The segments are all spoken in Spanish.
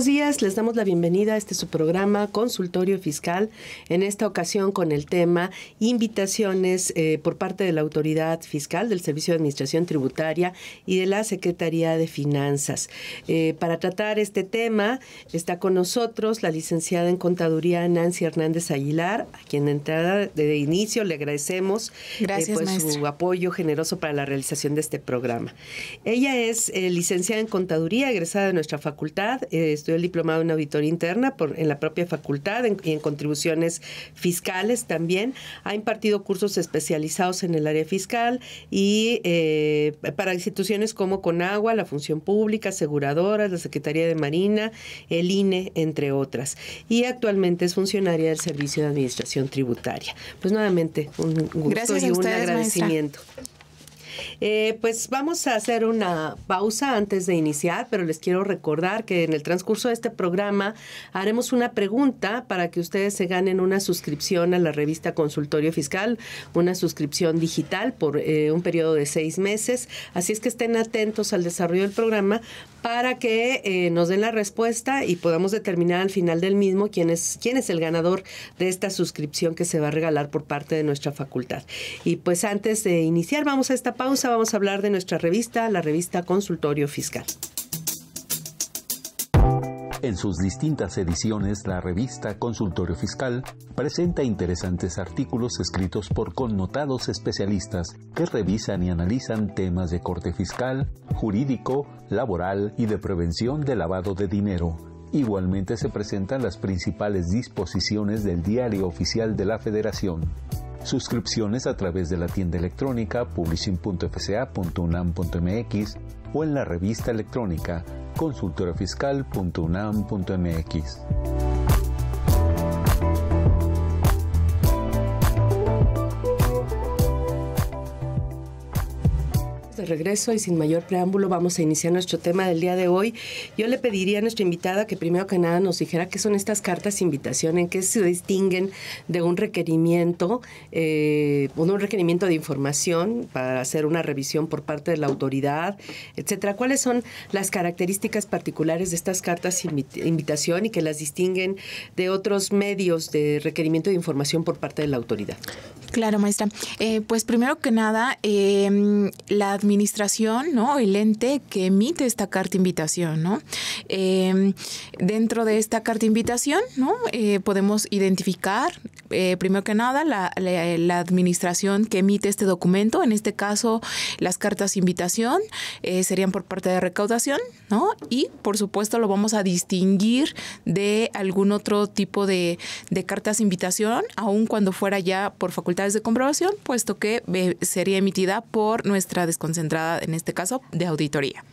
buenos días. Les damos la bienvenida a este su programa Consultorio Fiscal. En esta ocasión con el tema invitaciones eh, por parte de la autoridad fiscal del Servicio de Administración Tributaria y de la Secretaría de Finanzas. Eh, para tratar este tema está con nosotros la licenciada en Contaduría Nancy Hernández Aguilar, a quien de entrada de inicio le agradecemos eh, Gracias, pues, su apoyo generoso para la realización de este programa. Ella es licenciada en Contaduría, egresada de nuestra facultad, el diplomado en auditoría interna por, en la propia facultad y en contribuciones fiscales también. Ha impartido cursos especializados en el área fiscal y eh, para instituciones como Conagua, la Función Pública, Aseguradoras, la Secretaría de Marina, el INE, entre otras. Y actualmente es funcionaria del Servicio de Administración Tributaria. Pues nuevamente, un gusto y un agradecimiento. Eh, pues vamos a hacer una pausa antes de iniciar, pero les quiero recordar que en el transcurso de este programa haremos una pregunta para que ustedes se ganen una suscripción a la revista Consultorio Fiscal, una suscripción digital por eh, un periodo de seis meses. Así es que estén atentos al desarrollo del programa para que eh, nos den la respuesta y podamos determinar al final del mismo quién es, quién es el ganador de esta suscripción que se va a regalar por parte de nuestra facultad. Y pues antes de iniciar, vamos a esta pausa, vamos a hablar de nuestra revista, la revista Consultorio Fiscal. En sus distintas ediciones, la revista Consultorio Fiscal presenta interesantes artículos escritos por connotados especialistas que revisan y analizan temas de corte fiscal, jurídico, laboral y de prevención de lavado de dinero. Igualmente se presentan las principales disposiciones del Diario Oficial de la Federación. Suscripciones a través de la tienda electrónica publishing.fca.unam.mx o en la revista electrónica consultorafiscal.unam.mx. de regreso y sin mayor preámbulo vamos a iniciar nuestro tema del día de hoy. Yo le pediría a nuestra invitada que primero que nada nos dijera qué son estas cartas invitación, en qué se distinguen de un requerimiento, eh, un requerimiento de información para hacer una revisión por parte de la autoridad, etcétera. ¿Cuáles son las características particulares de estas cartas de invitación y que las distinguen de otros medios de requerimiento de información por parte de la autoridad? Claro, maestra. Eh, pues primero que nada, em, la administración administración, ¿no? El ente que emite esta carta invitación, ¿no? Em, dentro de esta carta invitación, ¿no? Eh, podemos identificar, eh, primero que nada, la, administración que emite este documento. En este caso, las cartas invitación eh, serían por parte de recaudación, ¿no? Y, por supuesto, lo vamos a distinguir de algún otro tipo de, de cartas invitación, aun cuando fuera ya por facultades de comprobación, puesto que sería emitida por nuestra desconcentración entrada en este caso de auditoría.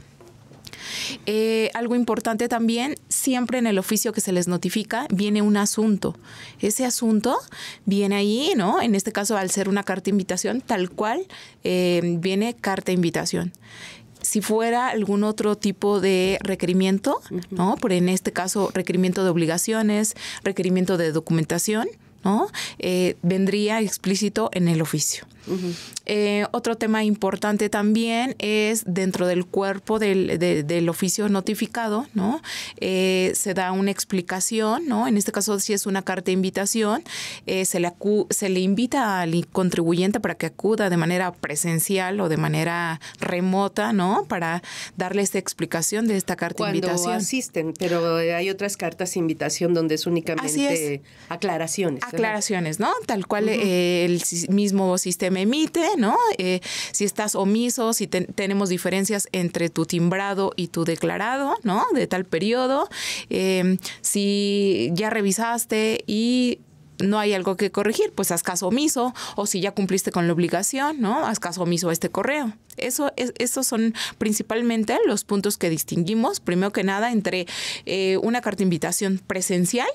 Eh, algo importante también, siempre en el oficio que se les notifica viene un asunto. Ese asunto viene ahí, ¿no? En este caso, al ser una carta invitación, tal cual eh, viene carta invitación si fuera algún otro tipo de requerimiento, ¿no? Por en este caso, requerimiento de obligaciones, requerimiento de documentación, ¿no? Eh, vendría explícito en el oficio. Eh, otro tema importante también es dentro del cuerpo del, oficio notificado, ¿no? Eh, se da una explicación, ¿no? En este caso, si es una carta de invitación, eh, se, le se le invita al contribuyente para que acuda de manera presencial o de manera remota, ¿no? Para darle esta explicación de esta carta de invitación. asisten, pero hay otras cartas de invitación donde es únicamente aclaraciones. Aclaraciones, ¿no? Tal cual el mismo sistema emite, ¿no? Eh, si estás omiso, si tenemos diferencias entre tu timbrado y tu declarado, ¿no? De tal periodo. Em, si ya revisaste y no hay algo que corregir, pues haz caso omiso o si ya cumpliste con la obligación, ¿no? Haz caso omiso a este correo. Eso es, esos son principalmente los puntos que distinguimos, primero que nada, entre eh, una carta invitación presencial,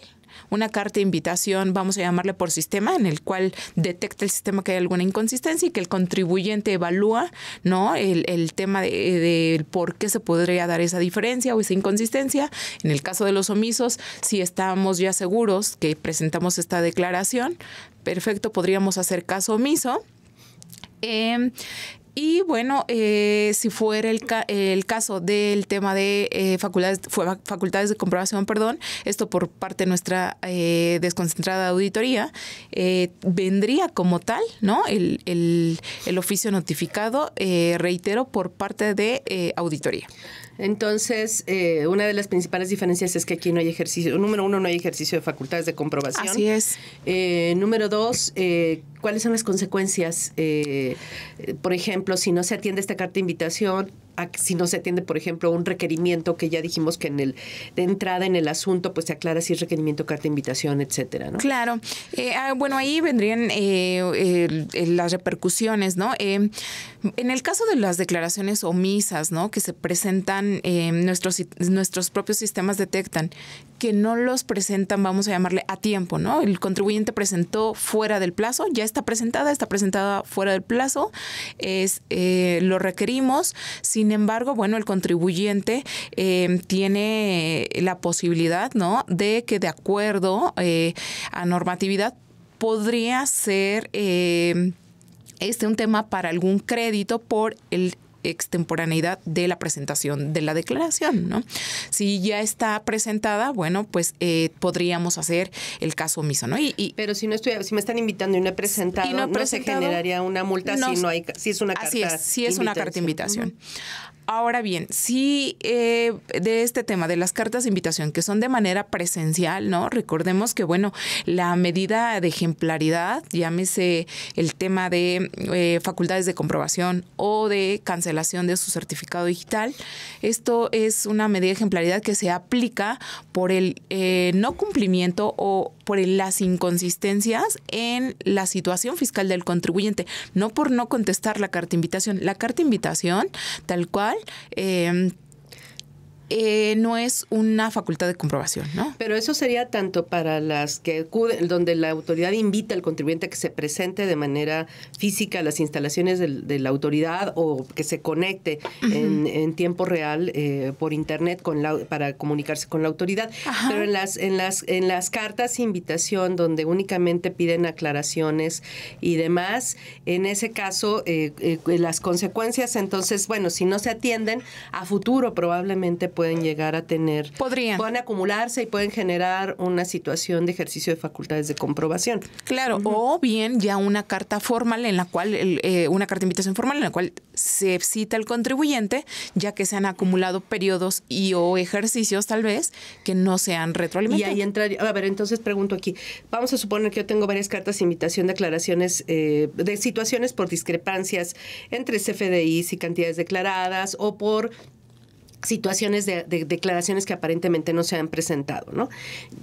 una carta de invitación, vamos a llamarle por sistema, en el cual detecta el sistema que hay alguna inconsistencia y que el contribuyente evalúa, ¿no? El, tema de, por qué se podría dar esa diferencia o esa inconsistencia. En el caso de los omisos, si estamos ya seguros que presentamos esta declaración, perfecto, podríamos hacer caso omiso. Em, y bueno, eh, si fuera el, el, caso del tema de eh, facultades, facultades de comprobación, perdón, esto por parte de nuestra eh, desconcentrada auditoría, eh, vendría como tal, ¿no? El, el, el oficio notificado, reitero, por parte de auditoría. Entonces, eh, una de las principales diferencias es que aquí no hay ejercicio. Número uno, no hay ejercicio de facultades de comprobación. Así es. Eh, número dos, eh, ¿cuáles son las consecuencias? por ejemplo, si no se atiende esta carta de invitación, si no se atiende, por ejemplo, un requerimiento que ya dijimos que en el de entrada en el asunto, pues se aclara si es requerimiento, carta invitación, etcétera, ¿no? Claro. Eh, ah, bueno, ahí vendrían eh, las repercusiones, ¿no? Eh, en el caso de las declaraciones omisas, ¿no? Que se presentan, nuestros, nuestros propios sistemas detectan que no los presentan, vamos a llamarle, a tiempo, ¿no? El contribuyente presentó fuera del plazo, ya está presentada, está presentada fuera del plazo, es lo requerimos. Si sin embargo, bueno, el contribuyente em, tiene la posibilidad, ¿no? De que de acuerdo eh, a normatividad podría ser em, este un tema para algún crédito por el extemporaneidad de la presentación de la declaración, ¿no? Si ya está presentada, bueno, pues eh, podríamos hacer el caso omiso, ¿no? Pero si no estoy, si me están invitando y no he presentado, no, se generaría una multa si no hay, es una carta. si es una carta de invitación. Ahora bien, sí, eh, de este tema de las cartas de invitación, que son de manera presencial, ¿no? Recordemos que, bueno, la medida de ejemplaridad, llámese el tema de eh, facultades de comprobación o de cancelación de su certificado digital, esto es una medida de ejemplaridad que se aplica por el eh, no cumplimiento o por las inconsistencias en la situación fiscal del contribuyente, no por no contestar la carta invitación. La carta invitación, tal cual, eh, eh, no es una facultad de comprobación, ¿no? Pero eso sería tanto para las que acuden, donde la autoridad invita al contribuyente a que se presente de manera física a las instalaciones de la autoridad o que se conecte en, tiempo real eh, por internet para comunicarse con la autoridad. Pero en las, en las, en las cartas invitación donde únicamente piden aclaraciones y demás, en ese caso eh, las consecuencias, entonces, bueno, si no se atienden, a futuro probablemente pueden llegar a tener, Podrían. pueden acumularse y pueden generar una situación de ejercicio de facultades de comprobación. Claro, o bien ya una carta formal en la cual, eh, una carta de invitación formal en la cual se cita el contribuyente, ya que se han acumulado periodos y o ejercicios tal vez que no se han retroalimentado. Y ahí entraría... a ver, entonces pregunto aquí, vamos a suponer que yo tengo varias cartas de invitación de aclaraciones eh, de situaciones por discrepancias entre CFDIs y cantidades declaradas o por situaciones de, declaraciones que aparentemente no se han presentado, ¿no?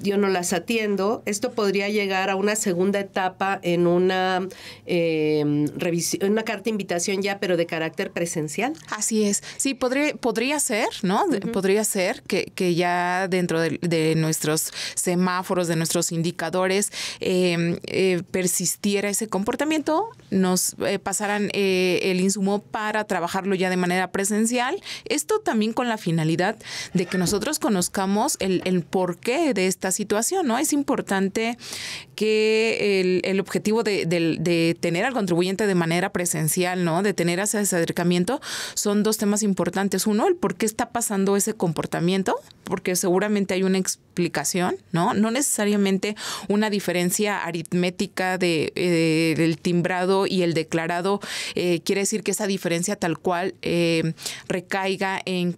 Yo no las atiendo. Esto podría llegar a una segunda etapa en una eh, revisión, una carta invitación ya, pero de carácter presencial. Así es. Sí, podría, podría ser, ¿no? Podría ser que, ya dentro de, nuestros semáforos, de nuestros indicadores, em, eh, persistiera ese comportamiento, nos eh, pasaran eh, el insumo para trabajarlo ya de manera presencial. Esto también con la finalidad de que nosotros conozcamos el, porqué de esta situación, ¿no? Es importante que el, objetivo de, tener al contribuyente de manera presencial, ¿no? De tener ese acercamiento, son dos temas importantes. Uno, el por qué está pasando ese comportamiento, porque seguramente hay una explicación, ¿no? No necesariamente una diferencia aritmética de, eh, del timbrado y el declarado eh, quiere decir que esa diferencia tal cual eh, recaiga en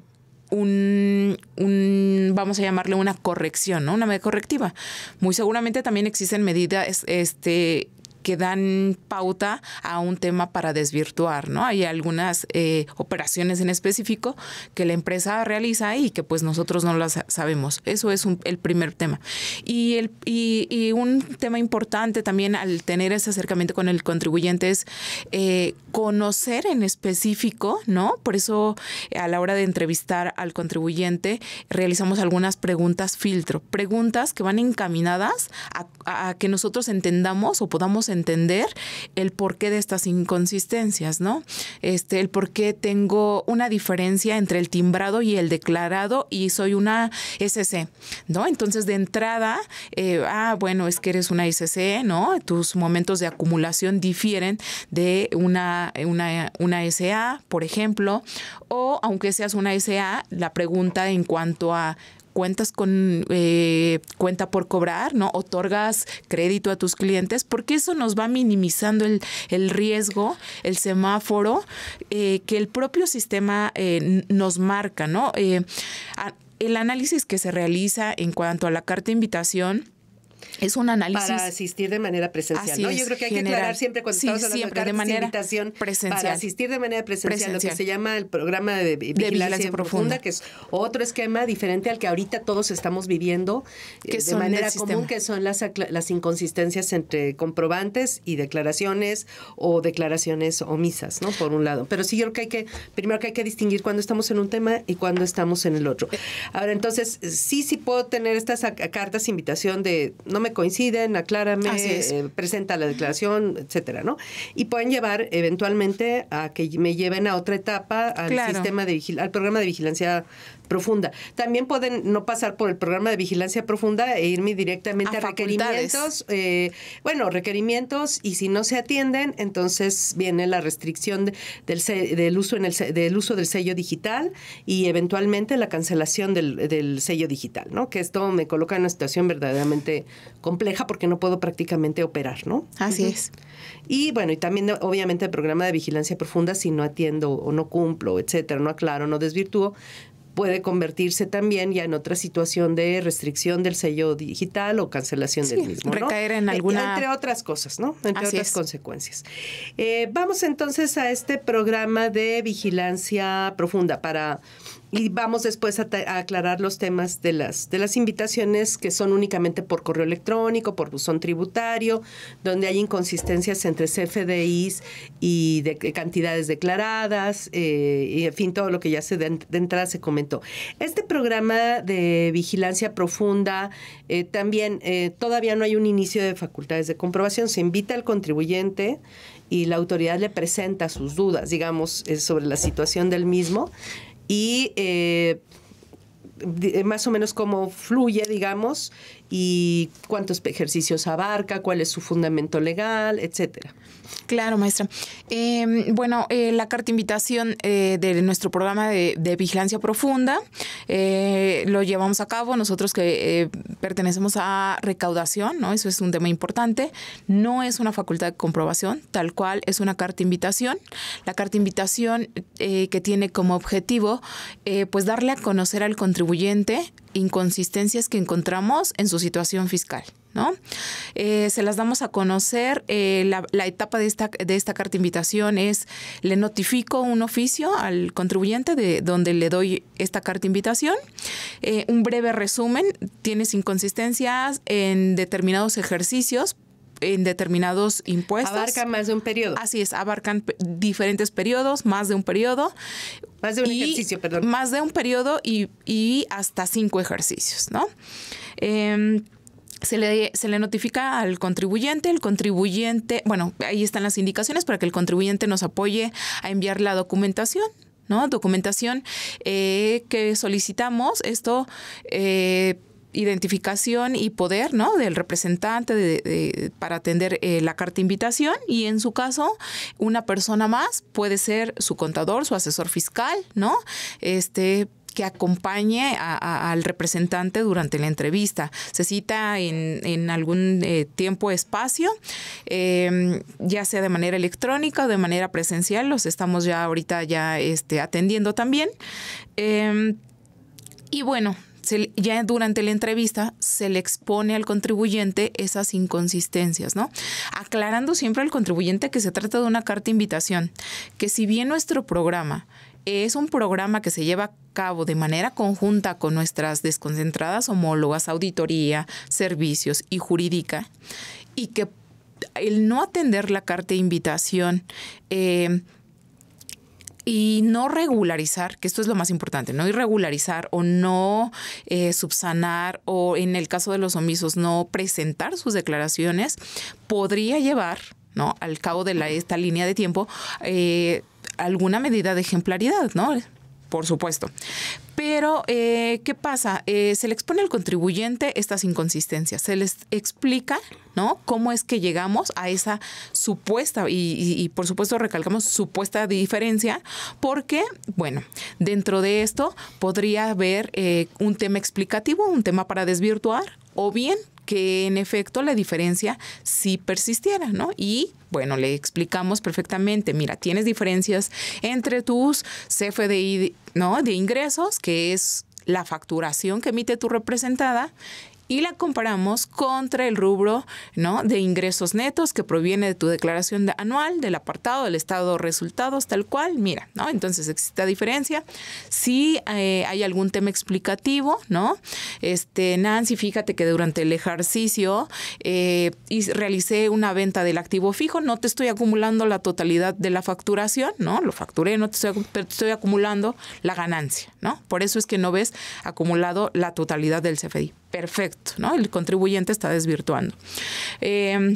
un, un, vamos a llamarle una corrección, ¿no? Una medida correctiva. Muy seguramente también existen medidas este, que dan pauta a un tema para desvirtuar, ¿no? Hay algunas eh, operaciones en específico que la empresa realiza y que pues nosotros no las sabemos. Eso es el primer tema. Y, el, y, un tema importante también al tener ese acercamiento con el contribuyente es eh, conocer en específico, ¿no? Por eso a la hora de entrevistar al contribuyente realizamos algunas preguntas filtro, preguntas que van encaminadas a, a que nosotros entendamos o podamos entender el porqué de estas inconsistencias, ¿no? Este, el por qué tengo una diferencia entre el timbrado y el declarado y soy una SC, ¿no? Entonces, de entrada, eh, ah, bueno, es que eres una SC, ¿no? Tus momentos de acumulación difieren de una, una, una SA, por ejemplo, o aunque seas una SA, la pregunta en cuanto a cuentas con eh, cuenta por cobrar, ¿no? Otorgas crédito a tus clientes, porque eso nos va minimizando el, riesgo, el semáforo eh, que el propio sistema eh, nos marca, ¿no? el análisis que se realiza en cuanto a la carta de invitación es un análisis. Para asistir de manera presencial. ¿no? Yo creo que hay que aclarar siempre cuando estamos hablando la de, de invitación presencial. para asistir de manera presencial, lo que se llama el programa de vigilancia, profunda, que es otro esquema diferente al que ahorita todos estamos viviendo eh, que de manera común, que son las, las inconsistencias entre comprobantes y declaraciones o declaraciones omisas, ¿no? Por un lado. Pero sí, yo creo que hay que, primero que hay que distinguir cuando estamos en un tema y cuando estamos en el otro. Eh. Ahora, entonces, sí, sí puedo tener estas cartas invitación de no me coinciden, aclárame, eh, presenta la declaración, etcétera, ¿no? Y pueden llevar eventualmente a que me lleven a otra etapa al sistema de al programa de vigilancia profunda. También pueden no pasar por el programa de vigilancia profunda e irme directamente a, requerimientos. Eh, bueno, requerimientos y si no se atienden, entonces viene la restricción del, uso del uso del sello digital y eventualmente la cancelación del, sello digital, ¿no? Que esto me coloca en una situación verdaderamente compleja porque no puedo prácticamente operar, ¿no? Así es. Y bueno, y también obviamente el programa de vigilancia profunda si no atiendo o no cumplo, etcétera, no aclaro, no desvirtúo, puede convertirse también ya en otra situación de restricción del sello digital o cancelación del mismo. ¿no? Recaer en alguna. Entre otras cosas, ¿no? Entre otras consecuencias. Eh, vamos entonces a este programa de vigilancia profunda para y vamos después a, aclarar los temas de las, de las invitaciones que son únicamente por correo electrónico, por buzón tributario, donde hay inconsistencias entre CFDIs y de, cantidades declaradas, eh, y en fin, todo lo que ya se de, entrada se comentó. Este programa de vigilancia profunda, eh, también eh, todavía no hay un inicio de facultades de comprobación, se invita al contribuyente y la autoridad le presenta sus dudas, digamos, sobre la situación del mismo y eh, eh, más o menos cómo fluye, digamos, y cuántos ejercicios abarca, cuál es su fundamento legal, etcétera. Claro, maestra. Em, bueno, eh, la carta invitación eh, de nuestro programa de, de vigilancia profunda eh, lo llevamos a cabo nosotros que pertenecemos a recaudación, ¿no? Eso es un tema importante. No es una facultad de comprobación, tal cual es una carta invitación. La carta invitación que tiene como objetivo, pues darle a conocer al contribuyente inconsistencias que encontramos en su situación fiscal. ¿No? Eh, se las damos a conocer. Eh, la, etapa de esta, de esta carta invitación es, le notifico un oficio al contribuyente de donde le doy esta carta invitación. Eh, un breve resumen, tienes inconsistencias en determinados ejercicios, en determinados impuestos. Abarcan más de un periodo. Así es, abarcan diferentes periodos, más de un periodo. Más de un ejercicio, perdón. Más de un periodo y, hasta cinco ejercicios, ¿no? Em, se le, notifica al contribuyente, el contribuyente, bueno, ahí están las indicaciones para que el contribuyente nos apoye a enviar la documentación. ¿no? Documentación eh, que solicitamos, esto eh, identificación y poder ¿no? del representante para atender eh, la carta invitación y en su caso una persona más puede ser su contador, su asesor fiscal, ¿no? Este, que acompañe al representante durante la entrevista. Se cita en, algún eh, tiempo, espacio, em, ya sea de manera electrónica o de manera presencial, los estamos ya ahorita ya este, atendiendo también. Em, y bueno, ya durante la entrevista se le expone al contribuyente esas inconsistencias, ¿no? Aclarando siempre al contribuyente que se trata de una carta invitación, que si bien nuestro programa es un programa que se lleva a cabo de manera conjunta con nuestras desconcentradas homólogas, auditoría, servicios y jurídica, y que el no atender la carta invitación eh, y no regularizar, que esto es lo más importante, no irregularizar o no eh, subsanar o en el caso de los omisos no presentar sus declaraciones, podría llevar, ¿no? Al cabo de la, esta línea de tiempo, eh, alguna medida de ejemplaridad, ¿no? por supuesto. Pero, eh, ¿qué pasa? Eh, se le expone al contribuyente estas inconsistencias, se les explica, ¿no? Cómo es que llegamos a esa supuesta, y, por supuesto recalcamos supuesta diferencia, porque, bueno, dentro de esto podría haber eh, un tema explicativo, un tema para desvirtuar, o bien que en efecto la diferencia sí persistiera, ¿no? Y bueno, le explicamos perfectamente, mira, tienes diferencias entre tus CFDI, ¿no? De ingresos, que es la facturación que emite tu representada y la comparamos contra el rubro ¿no? de ingresos netos que proviene de tu declaración anual, del apartado del estado de resultados, tal cual. Mira, ¿no? Entonces existe diferencia. Si eh, hay algún tema explicativo, ¿no? Este, Nancy, fíjate que durante el ejercicio eh, realicé una venta del activo fijo, no te estoy acumulando la totalidad de la facturación, ¿no? Lo facturé, no te estoy acumulando la ganancia, por eso es que no ves acumulado la totalidad del CFDI. Perfecto, ¿no? El contribuyente está desvirtuando. Em,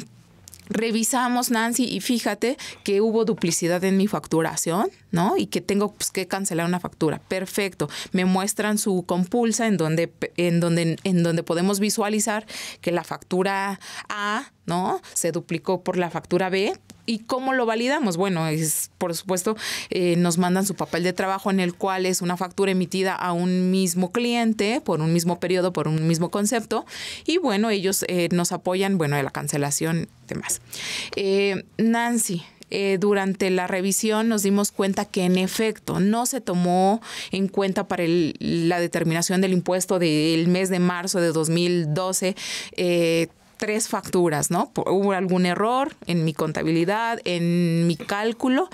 revisamos, Nancy, y fíjate que hubo duplicidad en mi facturación, ¿no? Y que tengo pues, que cancelar una factura. Perfecto. Me muestran su compulsa en donde, en donde, en donde podemos visualizar que la factura A, ¿no? Se duplicó por la factura B, ¿Y cómo lo validamos? Bueno, es, por supuesto, eh, nos mandan su papel de trabajo en el cual es una factura emitida a un mismo cliente por un mismo periodo, por un mismo concepto. Y bueno, ellos eh, nos apoyan, bueno, de la cancelación y demás. Eh, Nancy. durante la revisión nos dimos cuenta que en efecto no se tomó en cuenta para el, la determinación del impuesto del mes de marzo de 2012 eh, tres facturas, ¿no? hubo algún error en mi contabilidad, en mi cálculo.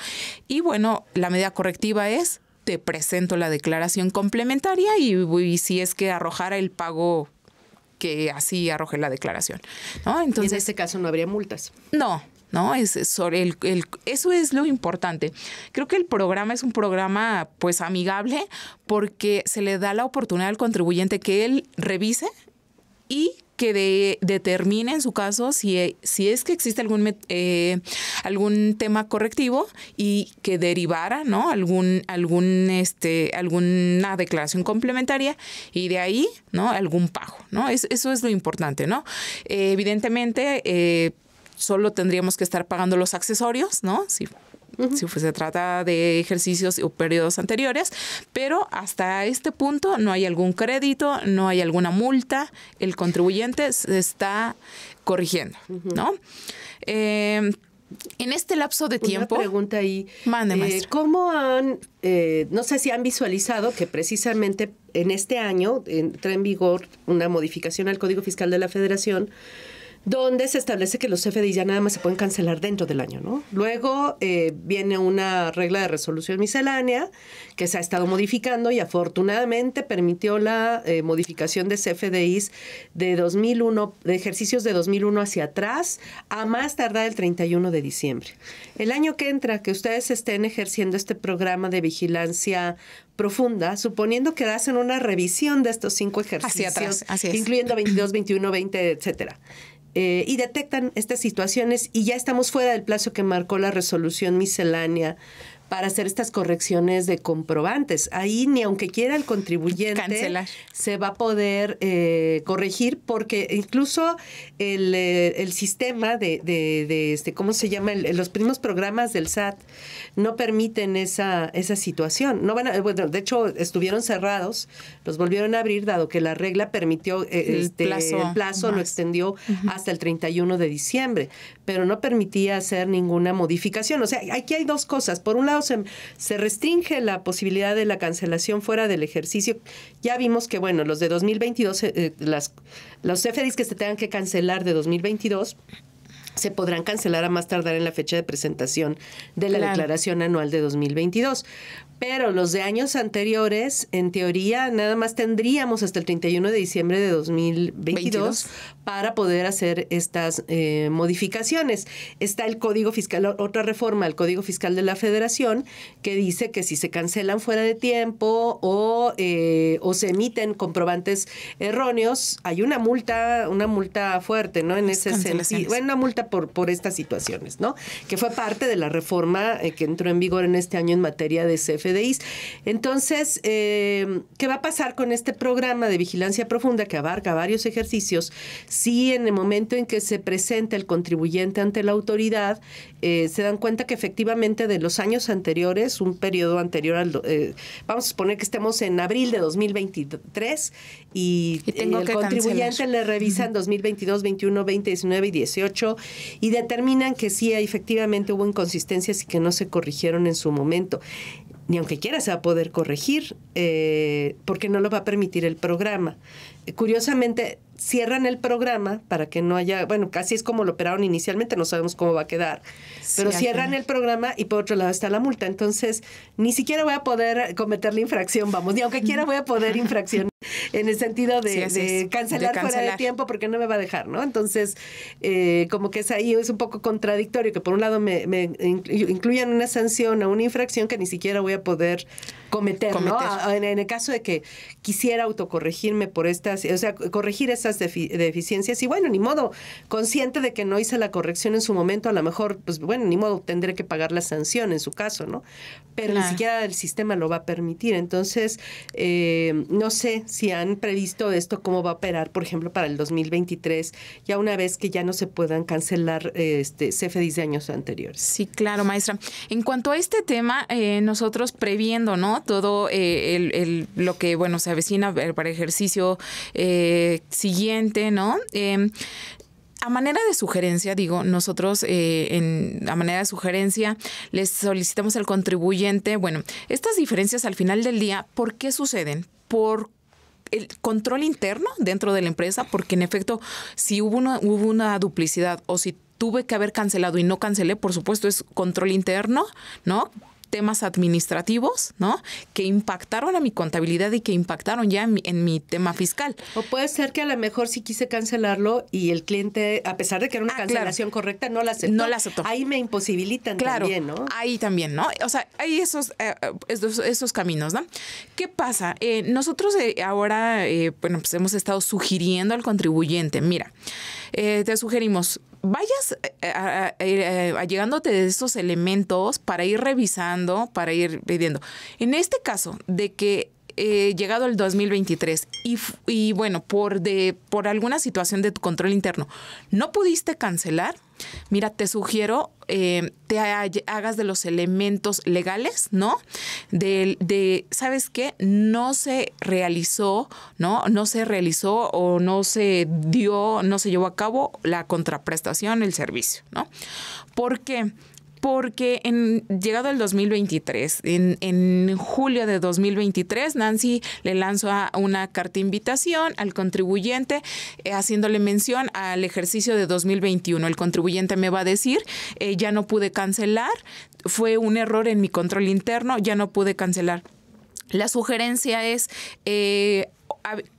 Y bueno, la medida correctiva es, te presento la declaración complementaria y, si es que arrojara el pago que así arroje la declaración, ¿no? Entonces, y en este caso no habría multas. No, ¿no? Es sobre el, el, eso es lo importante. Creo que el programa es un programa pues amigable porque se le da la oportunidad al contribuyente que él revise y que de, determine en su caso si, e, si es que existe algún, eh, algún tema correctivo y que derivara, ¿no? Algún, algún, este, alguna declaración complementaria y de ahí, ¿no? Algún pago, ¿no? Es, eso es lo importante, ¿no? Eh, evidentemente, eh, solo tendríamos que estar pagando los accesorios, ¿no? Sí si se trata de ejercicios o periodos anteriores, pero hasta este punto no hay algún crédito, no hay alguna multa, el contribuyente se está corrigiendo, ¿no? Em, en este lapso de tiempo. Una pregunta ahí. Eh, ¿Cómo han, eh, no sé si han visualizado que precisamente en este año entra en vigor una modificación al Código Fiscal de la Federación? donde se establece que los CFDI ya nada más se pueden cancelar dentro del año, ¿no? Luego eh, viene una regla de resolución miscelánea que se ha estado modificando y afortunadamente permitió la eh, modificación de CFDIs de 2001, de ejercicios de 2001 hacia atrás, a más tardar el 31 de diciembre. El año que entra, que ustedes estén ejerciendo este programa de vigilancia profunda, suponiendo que hacen una revisión de estos cinco ejercicios, incluyendo 22, 21, 20, etcétera. Eh, y detectan estas situaciones y ya estamos fuera del plazo que marcó la resolución miscelánea para hacer estas correcciones de comprobantes. Ahí ni aunque quiera el contribuyente se va a poder eh, corregir porque incluso el, eh, sistema de, este, ¿cómo se llama? los primos programas del SAT no permiten esa, esa situación. No van eh, bueno, de hecho estuvieron cerrados, los volvieron a abrir dado que la regla permitió el, este, plazo plazo, lo extendió hasta el 31 de diciembre, pero no permitía hacer ninguna modificación. O sea, aquí hay dos cosas. Por un lado, se, restringe la posibilidad de la cancelación fuera del ejercicio. Ya vimos que, bueno, los de 2022, eh, eh, los CFDs que se tengan que cancelar de 2022 se podrán cancelar a más tardar en la fecha de presentación de la declaración anual de 2022. Pero los de años anteriores, en teoría, nada más tendríamos hasta el 31 de diciembre de 2022 para poder hacer estas eh, modificaciones. Está el Código Fiscal, otra reforma el Código Fiscal de la Federación, que dice que si se cancelan fuera de tiempo o, eh, o se emiten comprobantes erróneos, hay una multa, una multa fuerte, ¿no? En ese sentido, bueno, una multa por, por estas situaciones, ¿no? Que fue parte de la reforma eh, que entró en vigor en este año en materia de CFDIs. Entonces, ¿qué va a pasar con este programa de vigilancia profunda que abarca varios ejercicios? Sí, en el momento en que se presenta el contribuyente ante la autoridad, eh, se dan cuenta que efectivamente de los años anteriores, un periodo anterior al... Eh, vamos a suponer que estemos en abril de 2023 y, eh, el contribuyente le revisan 2022, 21, 20, 19 y 18 y determinan que sí, efectivamente hubo inconsistencias y que no se corrigieron en su momento ni aunque quiera se va a poder corregir, porque no lo va a permitir el programa. Curiosamente, cierran el programa para que no haya, bueno, casi es como lo operaron inicialmente, no sabemos cómo va a quedar, pero cierran el programa y por otro lado está la multa, entonces ni siquiera voy a poder cometer la infracción, vamos, ni aunque quiera voy a poder infracción en el sentido de, cancelar fuera de tiempo porque no me va a dejar, ¿no? Entonces, eh, como que es ahí, es un poco contradictorio que por un lado me, me incluyan una sanción a una infracción que ni siquiera voy a poder cometer, ¿no? En, el caso de que quisiera autocorregirme por estas, o sea, corregir esa esas deficiencias y bueno, ni modo, consciente de que no hice la corrección en su momento, a lo mejor, pues bueno, ni modo, tendré que pagar la sanción en su caso, ¿no? Pero ni siquiera el sistema lo va a permitir. Entonces, eh, no sé si han previsto esto, cómo va a operar, por ejemplo, para el 2023, ya una vez que ya no se puedan cancelar este CFDs de años anteriores. Sí, claro, maestra. En cuanto a este tema, eh, nosotros previendo, ¿no? Todo eh, el, lo que, bueno, se avecina para ejercicio eh, siguiente, ¿no? Em, a manera de sugerencia, digo, nosotros eh, en, a manera de sugerencia les solicitamos al contribuyente, bueno, estas diferencias al final del día, ¿por qué suceden? Por el control interno dentro de la empresa, porque en efecto, si hubo hubo una duplicidad o si tuve que haber cancelado y no cancelé, por supuesto, es control interno, ¿no? temas administrativos, ¿no? Que impactaron a mi contabilidad y que impactaron ya en mi, tema fiscal. O puede ser que a lo mejor sí quise cancelarlo y el cliente, a pesar de que era una ah, cancelación correcta, no la aceptó. No la aceptó. Ahí me imposibilitan claro, también, ¿no? Ahí también, ¿no? O sea, hay esos, eh, eh, caminos, ¿no? ¿Qué pasa? Eh, nosotros ahora, bueno, pues hemos estado sugiriendo al contribuyente, mira, te sugerimos vayas eh, eh, a, llegándote de estos elementos para ir revisando, para ir pidiendo. En este caso, de que he eh, llegado el 2023 y, y bueno, por, de, por alguna situación de tu control interno, no pudiste cancelar, mira, te sugiero eh, te hagas de los elementos legales, ¿no? De, de, ¿sabes qué? No se realizó, ¿no? No se realizó o no se dio, no se llevó a cabo la contraprestación, el servicio, ¿no? Porque porque llegado el 2023, en, en julio de 2023, Nancy le lanzó una carta de invitación al contribuyente eh, haciéndole mención al ejercicio de 2021. El contribuyente me va a decir, eh, ya no pude cancelar, fue un error en mi control interno, ya no pude cancelar. La sugerencia es... Eh,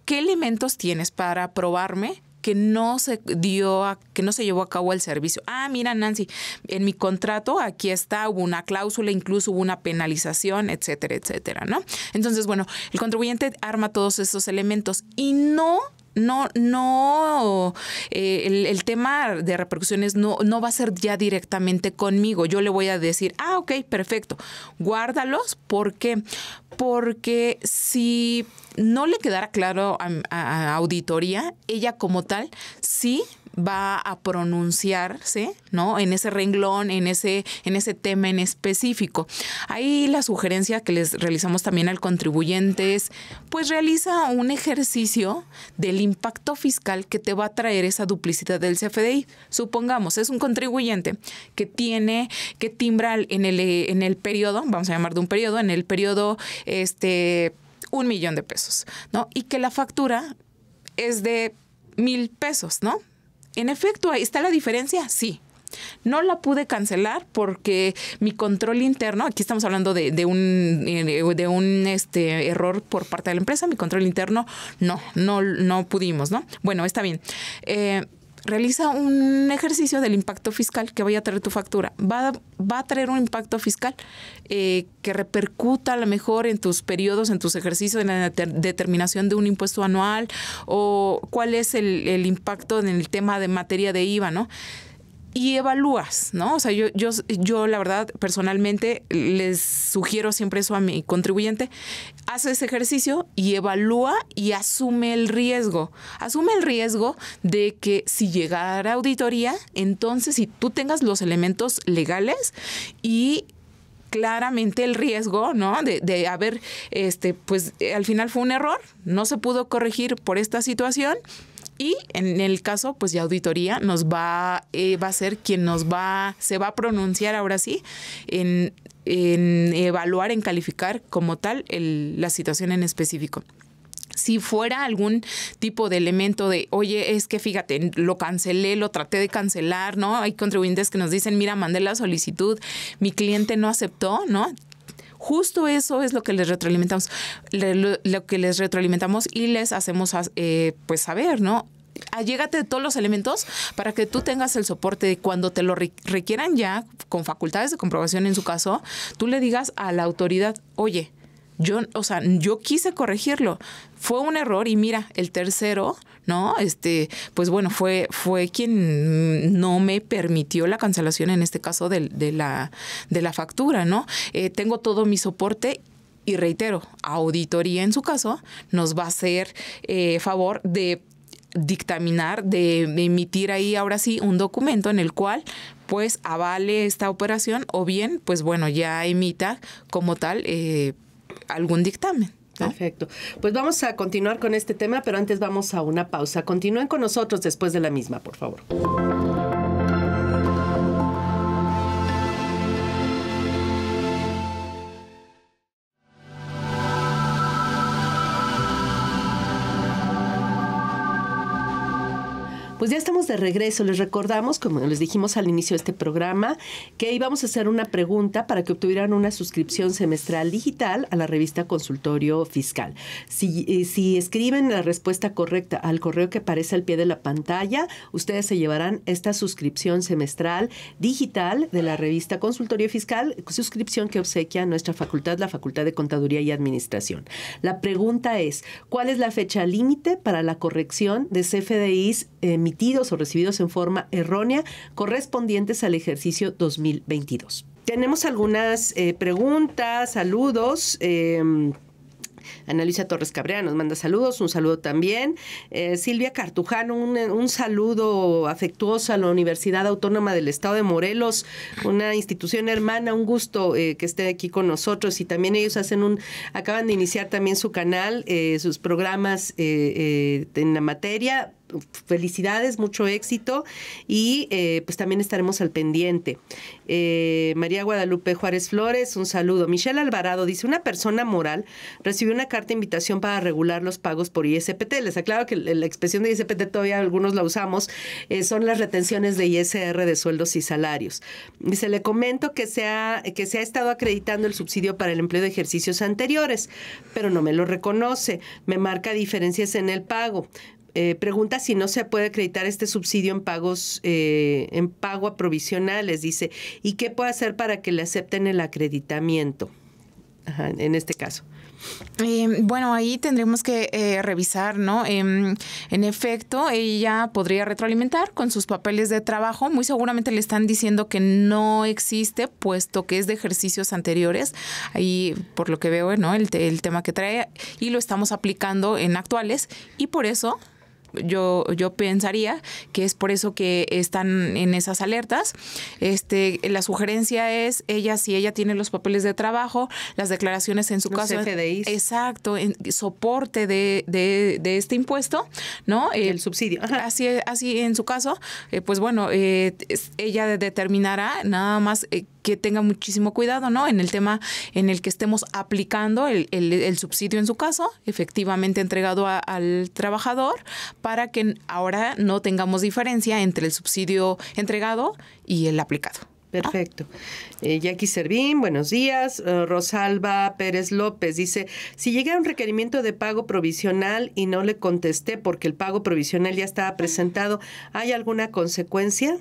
¿qué elementos tienes para probarme que no se dio, a, que no se llevó a cabo el servicio. Ah, mira, Nancy, en mi contrato aquí está, hubo una cláusula, incluso hubo una penalización, etcétera, etcétera, ¿no? Entonces, bueno, el contribuyente arma todos esos elementos y no no, no, eh, el, tema de repercusiones no, va a ser ya directamente conmigo. Yo le voy a decir, ah, ok, perfecto, guárdalos. ¿Por qué? Porque si no le quedara claro a auditoría, ella como tal, sí va a pronunciarse, ¿no? En ese renglón, en ese, en ese tema en específico. Ahí la sugerencia que les realizamos también al contribuyente es, pues realiza un ejercicio del impacto fiscal que te va a traer esa duplicidad del CFDI. Supongamos, es un contribuyente que tiene, que timbra en el, en el periodo, vamos a llamar de un periodo, en el periodo, este, un millón de pesos, ¿no? Y que la factura es de mil pesos, ¿no? En efecto, ahí está la diferencia, sí. No la pude cancelar porque mi control interno, aquí estamos hablando de, un, eh, de un este, error por parte de la empresa, mi control interno, no, no, no pudimos, ¿no? Bueno, está bien. Eh, realiza un ejercicio del impacto fiscal que vaya a traer tu factura. Va, a, va a traer un impacto fiscal eh, que repercuta a lo mejor en tus periodos, en tus ejercicios, en la determinación de un impuesto anual o cuál es el, el impacto en el tema de materia de IVA, ¿no? y evalúas, ¿no? O sea, yo, yo, yo la verdad personalmente les sugiero siempre eso a mi contribuyente, haz ese ejercicio y evalúa y asume el riesgo. Asume el riesgo de que si llegara auditoría, entonces si tú tengas los elementos legales y claramente el riesgo, ¿no? De, de, haber, este, pues al final fue un error, no se pudo corregir por esta situación y en el caso pues de auditoría nos va, eh, va a ser quien nos va, se va a pronunciar ahora sí en, evaluar, en calificar como tal el, la situación en específico si fuera algún tipo de elemento de, oye, es que fíjate, lo cancelé, lo traté de cancelar, ¿no? Hay contribuyentes que nos dicen, mira, mandé la solicitud, mi cliente no aceptó, ¿no? Justo eso es lo que les retroalimentamos, lo, que les retroalimentamos y les hacemos eh, pues saber, ¿no? allégate de todos los elementos para que tú tengas el soporte de cuando te lo requieran ya, con facultades de comprobación en su caso, tú le digas a la autoridad, oye, yo, o sea, yo quise corregirlo. Fue un error y mira, el tercero, ¿no? Este, pues bueno, fue, fue quien no me permitió la cancelación en este caso de, la, de la factura, ¿no? Eh, tengo todo mi soporte y reitero, auditoría en su caso nos va a hacer eh, favor de dictaminar, de, emitir ahí ahora sí un documento en el cual pues avale esta operación o bien pues bueno ya emita como tal eh, algún dictamen. Perfecto. Pues vamos a continuar con este tema, pero antes vamos a una pausa. Continúen con nosotros después de la misma, por favor. Pues ya estamos de regreso. Les recordamos, como les dijimos al inicio de este programa, que íbamos a hacer una pregunta para que obtuvieran una suscripción semestral digital a la revista Consultorio Fiscal. Eh, si, escriben la respuesta correcta al correo que aparece al pie de la pantalla, ustedes se llevarán esta suscripción semestral digital de la revista Consultorio Fiscal, suscripción que obsequia nuestra facultad, la Facultad de Contaduría y Administración. La pregunta es, ¿cuál es la fecha límite para la corrección de CFDIs eh, o recibidos en forma errónea correspondientes al ejercicio 2022. Tenemos algunas eh, preguntas, saludos. Eh, em, Ana Luisa Torres Cabrera nos manda saludos, un saludo también. Eh, Silvia Cartujano, un, saludo afectuoso a la Universidad Autónoma del Estado de Morelos, una institución hermana, un gusto eh, que esté aquí con nosotros. Y también ellos hacen un, acaban de iniciar también su canal, sus programas en la materia felicidades, mucho éxito y eh, pues también estaremos al pendiente. Eh, María Guadalupe Juárez Flores, un saludo. Michelle Alvarado dice, una persona moral recibió una carta de invitación para regular los pagos por ISPT. Les aclaro que la expresión de ISPT todavía algunos la usamos, eh, son las retenciones de ISR de sueldos y salarios. Y se le comento que se, ha, que se ha estado acreditando el subsidio para el empleo de ejercicios anteriores, pero no me lo reconoce. Me marca diferencias en el pago. Eh, pregunta si no se puede acreditar este subsidio en pagos, eh, en pago a provisionales, dice, ¿y qué puede hacer para que le acepten el acreditamiento? en este caso. Eh, bueno, ahí tendremos que revisar, ¿no? Em, en efecto, ella podría retroalimentar con sus papeles de trabajo. Muy seguramente le están diciendo que no existe, puesto que es de ejercicios anteriores. Ahí, por lo que veo, ¿no? El, el tema que trae y lo estamos aplicando en actuales y por eso yo, yo pensaría que es por eso que están en esas alertas. Este, la sugerencia es ella, si ella tiene los papeles de trabajo, las declaraciones en su los caso. FDI, Exacto, en soporte de, de, de, este impuesto, ¿no? El eh, subsidio. Así, así en su caso, eh, pues bueno, eh, ella determinará nada más que tenga muchísimo cuidado, ¿no? En el tema en el que estemos aplicando el, el, subsidio en su caso, efectivamente entregado al trabajador, para que ahora no tengamos diferencia entre el subsidio entregado y el aplicado. Perfecto. Eh, Jackie Servín, buenos días. Eh, Rosalba Pérez López dice, si llega un requerimiento de pago provisional y no le contesté porque el pago provisional ya estaba presentado, ¿hay alguna consecuencia?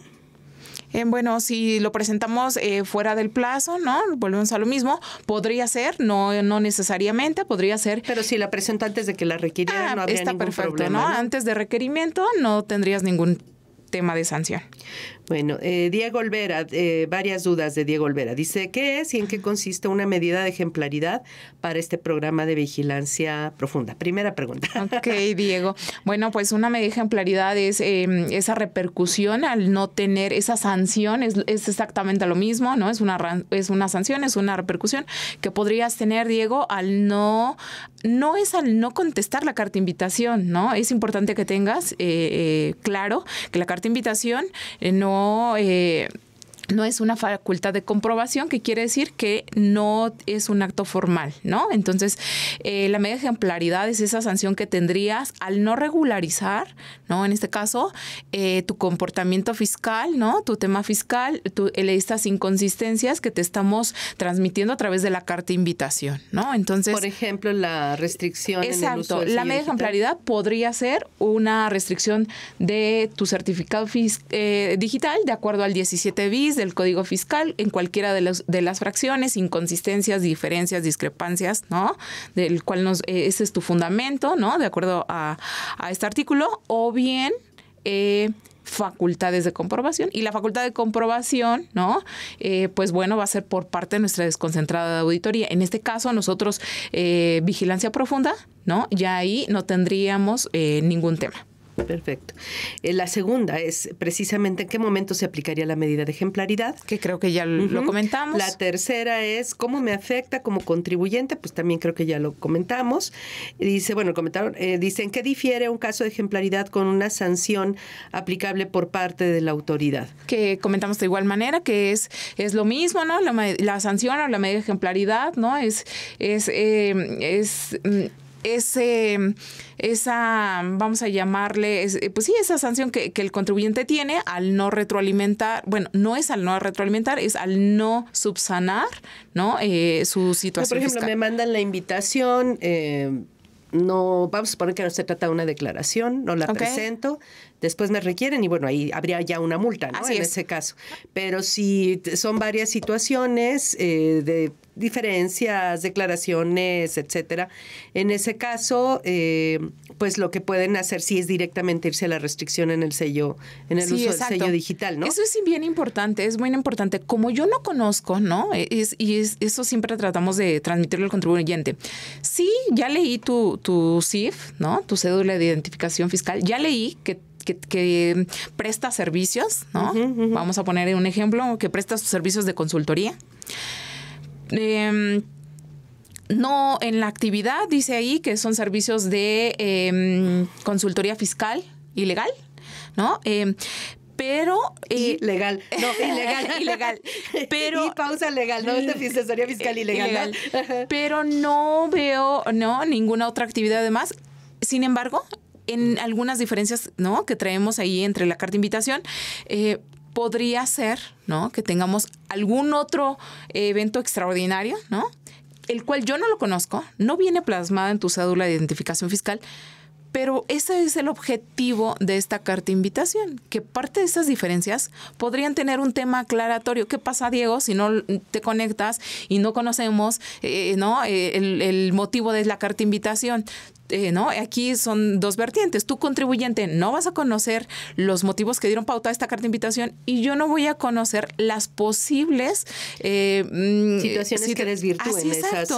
Eh, bueno, si lo presentamos eh, fuera del plazo, ¿no? Volvemos a lo mismo. Podría ser, no, no necesariamente, podría ser. Pero si la presento antes de que la requiriera, ah, no habría está perfecto, ¿no? Antes de requerimiento no tendrías ningún tema de sanción. Bueno, eh, Diego Olvera, eh, varias dudas de Diego Olvera. Dice, ¿qué es y en qué consiste una medida de ejemplaridad para este programa de vigilancia profunda? Primera pregunta. Ok, Diego. Bueno, pues una medida de ejemplaridad es em, esa repercusión al no tener esa sanción, es, exactamente lo mismo, ¿no? Es una, es una sanción, es una repercusión que podrías tener, Diego, al no, no es al no contestar la carta invitación, ¿no? Es importante que tengas eh, claro que la carta invitación no y... Eh, no es una facultad de comprobación, que quiere decir que no es un acto formal, ¿no? Entonces, eh, la media ejemplaridad es esa sanción que tendrías al no regularizar, ¿no? En este caso, eh, tu comportamiento fiscal, ¿no? Tu tema fiscal, tu, eh, estas inconsistencias que te estamos transmitiendo a través de la carta de invitación, ¿no? Entonces... Por ejemplo, la restricción. Exacto. la media ejemplaridad podría ser una restricción de tu certificado digital de acuerdo al 17 bis, el Código Fiscal en cualquiera de, de las fracciones, inconsistencias, diferencias, discrepancias, ¿no? Del cual nos, eh, ese es tu fundamento, ¿no? De acuerdo a, a este artículo, o bien... Eh, facultades de comprobación. Y la facultad de comprobación, ¿no? Eh, pues bueno, va a ser por parte de nuestra desconcentrada auditoría. En este caso, nosotros, vigilancia profunda, ¿no? Ya ahí no tendríamos ningún tema. Perfecto. Eh, la segunda es precisamente en qué momento se aplicaría la medida de ejemplaridad. Que creo que ya lo, comentamos. La tercera es cómo me afecta como contribuyente, pues también creo que ya lo comentamos. Dice, bueno, comentaron, eh, dicen dicen, qué difiere un caso de ejemplaridad con una sanción aplicable por parte de la autoridad? Que comentamos de igual manera, que es, es lo mismo, ¿no? La, la sanción o la medida de ejemplaridad, ¿no? Es, es, eh, es mm, ese, esa, vamos a llamarle, eh, pues sí, esa sanción que, el contribuyente tiene al no retroalimentar, bueno, no es al no retroalimentar, es al no subsanar, ¿no? Eh, su situación. por ejemplo, me mandan la invitación. Eh, no, vamos a suponer que no se trata de una declaración, no la presento, después me requieren y bueno, ahí habría ya una multa, ¿no? en ese caso. Pero si son varias situaciones eh, de diferencias, declaraciones, etcétera. En ese caso, eh, pues lo que pueden hacer sí es directamente irse a la restricción en el sello, en el uso del sello digital, ¿no? Eso es bien importante, es muy importante. Como yo no conozco, ¿no? y eso siempre tratamos de transmitirlo al contribuyente. Sí, ya leí tu, tu CIF, ¿no? Tu cédula de identificación fiscal, ya leí que que, presta servicios, ¿no? Vamos a poner un ejemplo, que presta servicios de consultoría. Em, no en la actividad, dice ahí, que son servicios de em, consultoría fiscal ilegal, ¿no? Em, pero Ilegal. Eh, no ilegal ilegal pero y pausa legal no esta mm, asesoría fiscal eh, ilegal, pero no veo no ninguna otra actividad además sin embargo en algunas diferencias no que traemos ahí entre la carta de invitación eh, podría ser, ¿no? Que tengamos algún otro evento extraordinario, ¿no? El cual yo no lo conozco, no viene plasmado en tu cédula de identificación fiscal, pero ese es el objetivo de esta carta invitación, que parte de esas diferencias podrían tener un tema aclaratorio. ¿Qué pasa, Diego, si no te conectas y no conocemos eh, ¿no? Eh, el, el, motivo de la carta de invitación? Eh, ¿no? Aquí son dos vertientes. Tú, contribuyente, no vas a conocer los motivos que dieron pauta a esta carta de invitación y yo no voy a conocer las posibles eh, mm, situaciones que desvirtúen esas,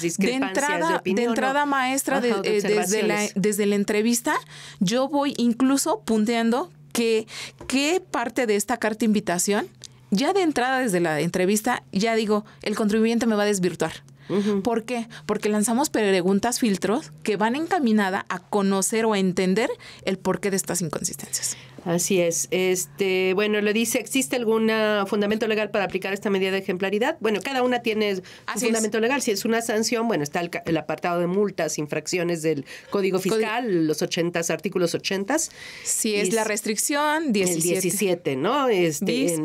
discrepancias de entrada, entrada maestra, eh, desde, la, entrevista, yo voy incluso punteando que qué parte de esta carta de invitación ya de entrada desde la entrevista, ya digo, el contribuyente me va a desvirtuar. ¿Por qué? Porque lanzamos preguntas filtros que van encaminada a conocer o a entender el porqué de estas inconsistencias. Así es. Este, bueno, lo dice, ¿existe algún fundamento legal para aplicar esta medida de ejemplaridad? Bueno, cada una tiene un fundamento legal. Si es una sanción, bueno, está el, apartado de multas, infracciones del Código Fiscal, los 80, artículos 80. Si es, la restricción, 17. 17, ¿no? Este,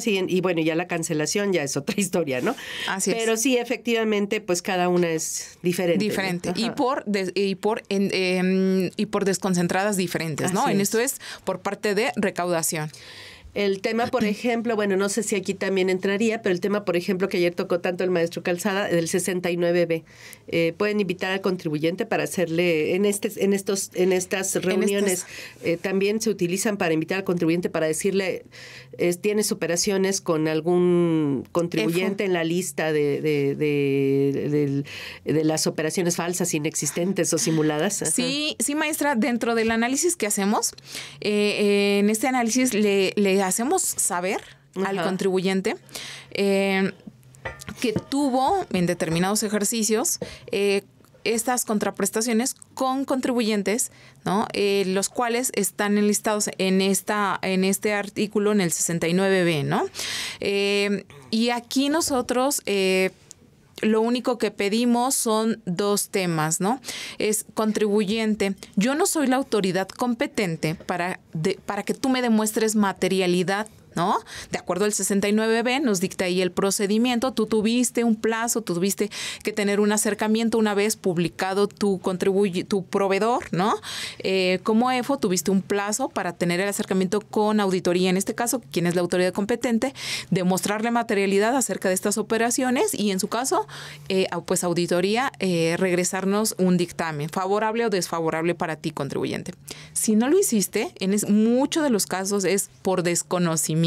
sí, y bueno, ya la cancelación ya es otra historia, ¿no? Así Pero es. Pero sí, efectivamente, pues cada una es diferente. Diferente. Y por, y, por em, y por desconcentradas diferentes, ¿no? en esto es por parte de recaudación. El tema, por ejemplo, bueno, no sé si aquí también entraría, pero el tema, por ejemplo, que ayer tocó tanto el maestro Calzada, del 69B. Eh, pueden invitar al contribuyente para hacerle, en, este, en, estos, en estas reuniones, eh, también se utilizan para invitar al contribuyente para decirle, tienes operaciones con algún contribuyente en la lista de, de, de, las operaciones falsas, inexistentes o simuladas. Sí, sí, maestra, dentro del análisis que hacemos, eh, en este análisis le, le hacemos saber al contribuyente. Eh, que tuvo en determinados ejercicios eh, estas contraprestaciones con contribuyentes, ¿no? Eh, los cuales están enlistados en, esta, en este artículo, en el 69B, ¿no? y aquí nosotros lo único que pedimos son dos temas, ¿no? Es contribuyente. Yo no soy la autoridad competente para, para que tú me demuestres materialidad ¿no? De acuerdo al 69B, nos dicta ahí el procedimiento. Tú tuviste un plazo, tú tuviste que tener un acercamiento una vez publicado tu, tu proveedor, ¿no? Eh, como EFO, tuviste un plazo para tener el acercamiento con auditoría, en este caso, quien es la autoridad competente, demostrarle materialidad acerca de estas operaciones y, en su caso, eh, pues auditoría, eh, regresarnos un dictamen favorable o desfavorable para ti, contribuyente. Si no lo hiciste, en muchos de los casos es por desconocimiento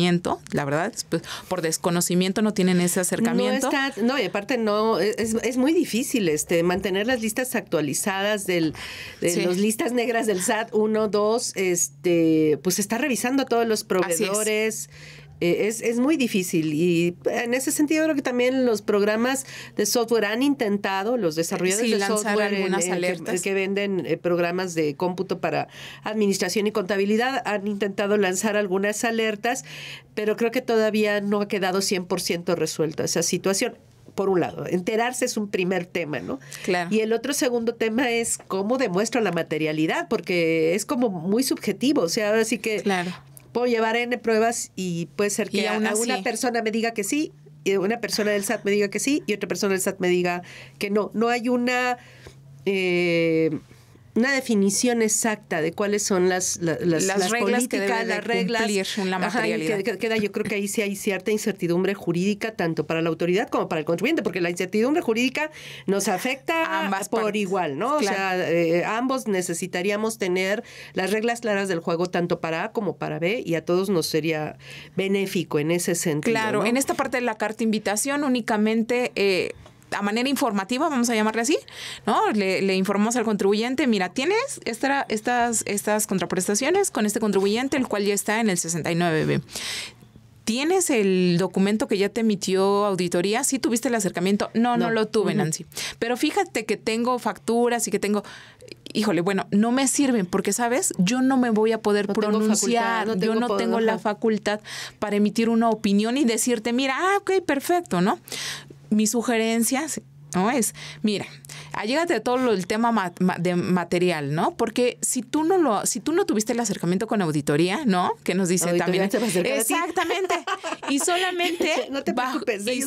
la verdad, pues, por desconocimiento no tienen ese acercamiento. No, y aparte no, e, es, muy difícil este mantener las listas actualizadas del, de las listas negras del SAT 1, 2, este, pues está revisando a todos los proveedores. Eh, es, muy difícil y en ese sentido creo que también los programas de software han intentado, los desarrolladores de software eh, eh, que, venden programas de cómputo para administración y contabilidad, han intentado lanzar algunas alertas, pero creo que todavía no ha quedado 100% resuelta esa situación por un lado, enterarse es un primer tema, ¿no? Claro. Y el otro segundo tema es cómo demuestra la materialidad, porque es como muy subjetivo, o sea, así que puedo llevar N pruebas y puede ser que a una persona me diga que sí, y una persona del SAT me diga que sí y otra persona del SAT me diga que no. No hay una... Eh, una definición exacta de cuáles son las, las, las, reglas que de las reglas. La materialidad. queda, yo creo que ahí sí hay cierta incertidumbre jurídica, tanto para la autoridad como para el contribuyente, porque la incertidumbre jurídica nos afecta por igual, ¿no? O sea, eh, ambos necesitaríamos tener las reglas claras del juego, tanto para A como para B, y a todos nos sería benéfico en ese sentido. Claro, en esta parte de la carta invitación únicamente. Eh, a manera informativa, vamos a llamarle así, ¿no? Le, informamos al contribuyente, mira, tienes estas, estas contraprestaciones con este contribuyente, el cual ya está en el 69B. ¿Tienes el documento que ya te emitió auditoría? ¿Sí tuviste el acercamiento? No, no, lo tuve, Nancy. Pero fíjate que tengo facturas y que tengo híjole, bueno, no me sirven porque, ¿sabes? Yo no me voy a poder pronunciar, yo no tengo la facultad para emitir una opinión y decirte, mira, ah, ok, perfecto, ¿no? Mi sugerencia ¿no? Es, mira, allégate todo el tema de material, ¿no? Porque si tú no lo, si tú no tuviste el acercamiento con auditoría, ¿no? Que nos dicen también. exactamente. y solamente no te preocupes, y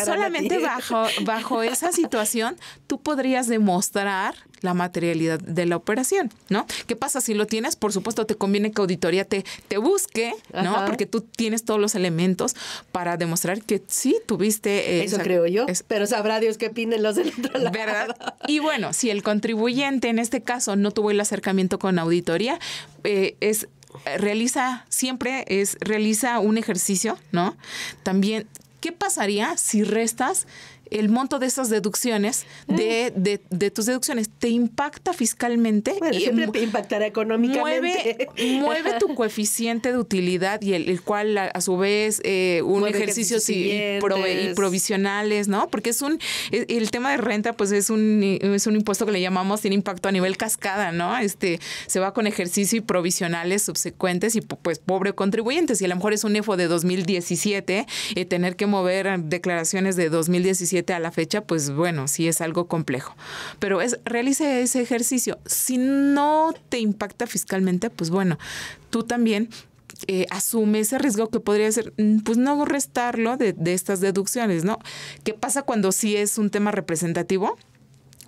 solamente bajo bajo esa situación tú podrías demostrar la materialidad de la operación, ¿no? ¿Qué pasa si lo tienes? Por supuesto, te conviene que auditoría te, te busque, ¿no? Porque tú tienes todos los elementos para demostrar que sí tuviste... Eh, Eso creo yo, pero sabrá Dios qué piden los del otro lado. ¿Verdad? Y bueno, si el contribuyente en este caso no tuvo el acercamiento con auditoría, eh, es realiza siempre es realiza un ejercicio, ¿no? También ¿qué pasaría si restas el monto de esas deducciones, mm. de, de, tus deducciones, te impacta fiscalmente. Bueno, siempre te impactará económicamente. Mueve, tu coeficiente de utilidad y el, cual a, su vez eh, un ejercicio y, provisionales, ¿no? Porque es un, e, el tema de renta pues es un, es un impuesto que le llamamos tiene impacto a nivel cascada, ¿no? Este, se va con ejercicio y provisionales subsecuentes y pues pobre contribuyente, si a lo mejor es un EFO de 2017, eh, tener que mover ah, declaraciones de 2017 a la fecha, pues bueno, sí es algo complejo. Pero es, realice ese ejercicio. Si no te impacta fiscalmente, pues bueno, tú también eh, asume ese riesgo que podría ser, mm, pues no restarlo de, estas deducciones, ¿no? ¿Qué pasa cuando sí es un tema representativo?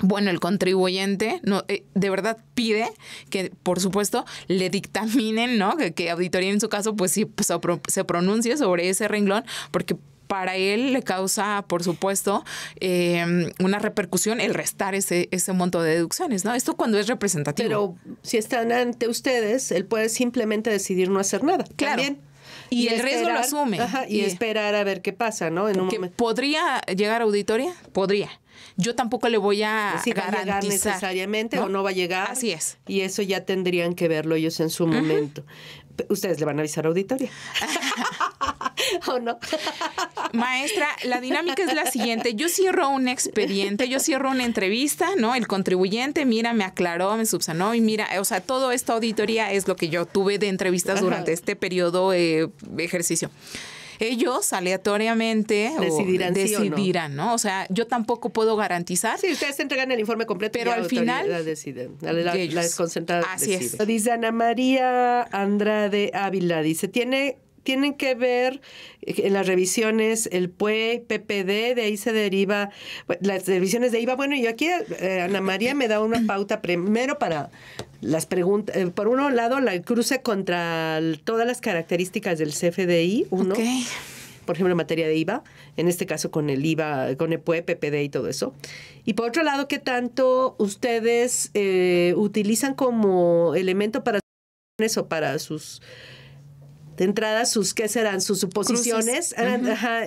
Bueno, el contribuyente no, eh, de verdad pide que, por supuesto, le dictaminen, ¿no? Que, auditoría en su caso, pues sí, pues, se pronuncie sobre ese renglón, porque para él le causa, por supuesto, em, una repercusión el restar ese, ese monto de deducciones, ¿no? Esto cuando es representativo. Pero si están ante ustedes, él puede simplemente decidir no hacer nada. Claro. Y, el riesgo lo asume. y, esperar a ver qué pasa, ¿no? En un ¿Podría llegar a auditoría? Podría. Yo tampoco le voy a si pues a necesariamente o no va a llegar. Así es. Y eso ya tendrían que verlo ellos en su momento. Ustedes le van a avisar a auditoría. ¿O no? Maestra, la dinámica es la siguiente. Yo cierro un expediente, yo cierro una entrevista, ¿no? El contribuyente, mira, me aclaró, me subsanó y mira, o sea, toda esta auditoría es lo que yo tuve de entrevistas durante este periodo eh, De ejercicio ellos aleatoriamente decidirán, no. O sea, yo tampoco puedo garantizar. Sí, ustedes entregan el informe completo. Pero al final la Así es. Dice Ana María Andrade Ávila, dice, tiene tienen que ver eh, en las revisiones, el PUE, PPD, de ahí se deriva, las revisiones de IVA. Bueno, yo aquí eh, Ana María me da una pauta primero para las preguntas, eh, por un lado, la cruce contra todas las características del CFDI, uno. Por ejemplo, en materia de IVA, en este caso con el IVA, con el PUE, PPD y todo eso. Y por otro lado, ¿qué tanto ustedes utilizan como elemento para o para sus de entrada sus, ¿qué serán? Sus suposiciones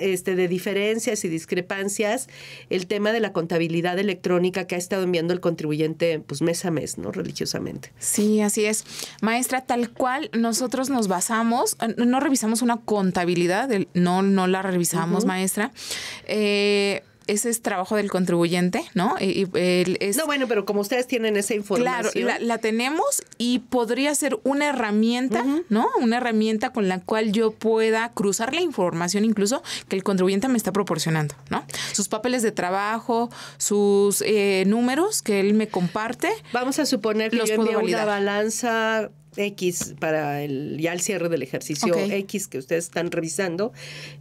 este, de diferencias y discrepancias, el tema de la contabilidad electrónica que ha estado enviando el contribuyente pues mes a mes, ¿no? Religiosamente. Sí, así es. Maestra, tal cual nosotros nos basamos, no revisamos una contabilidad, no, no la revisamos, maestra. Eh, ese es trabajo del contribuyente, ¿no? no, bueno, pero como ustedes tienen esa información. Claro, la, tenemos y podría ser una herramienta, ¿no? Una herramienta con la cual yo pueda cruzar la información incluso que el contribuyente me está proporcionando, ¿no? Sus papeles de trabajo, sus eh, números que él me comparte. Vamos a suponer que los yo envío una balanza X para el, ya el cierre del ejercicio X que ustedes están revisando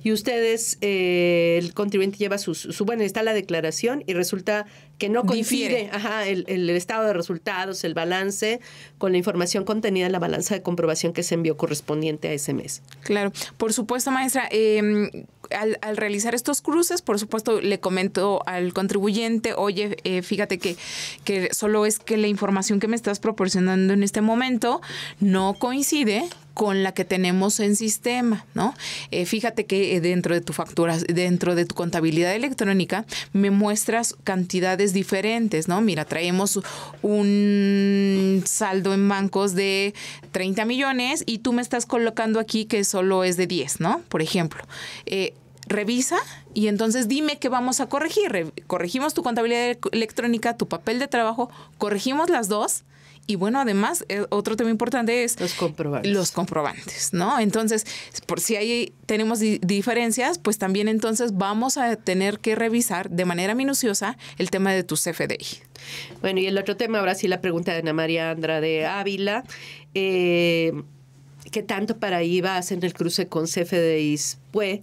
y ustedes, eh, el contribuyente lleva su, su, bueno, está la declaración y resulta que no coincide ajá, el, estado de resultados, el balance, con la información contenida en la balanza de comprobación que se envió correspondiente a ese mes. Claro, por supuesto, maestra. Em, al, realizar estos cruces, por supuesto, le comento al contribuyente, oye, eh, fíjate que, que solo es que la información que me estás proporcionando en este momento no coincide con la que tenemos en sistema, ¿no? Eh, fíjate que eh, dentro de tu factura, dentro de tu contabilidad electrónica, me muestras cantidades diferentes, ¿no? Mira, traemos un saldo en bancos de 30 millones y tú me estás colocando aquí que solo es de 10, ¿no? Por ejemplo. Eh, revisa y entonces dime qué vamos a corregir. Corregimos tu contabilidad electrónica, tu papel de trabajo, corregimos las dos y bueno, además, eh, otro tema importante es... Los comprobantes. Los comprobantes, ¿no? Entonces, por si ahí tenemos diferencias, pues también entonces vamos a tener que revisar de manera minuciosa el tema de tu CFDI. Bueno, y el otro tema, ahora sí la pregunta de Ana María Andrade Ávila. Eh, ¿Qué tanto para IVA en el cruce con CFDIs? Pues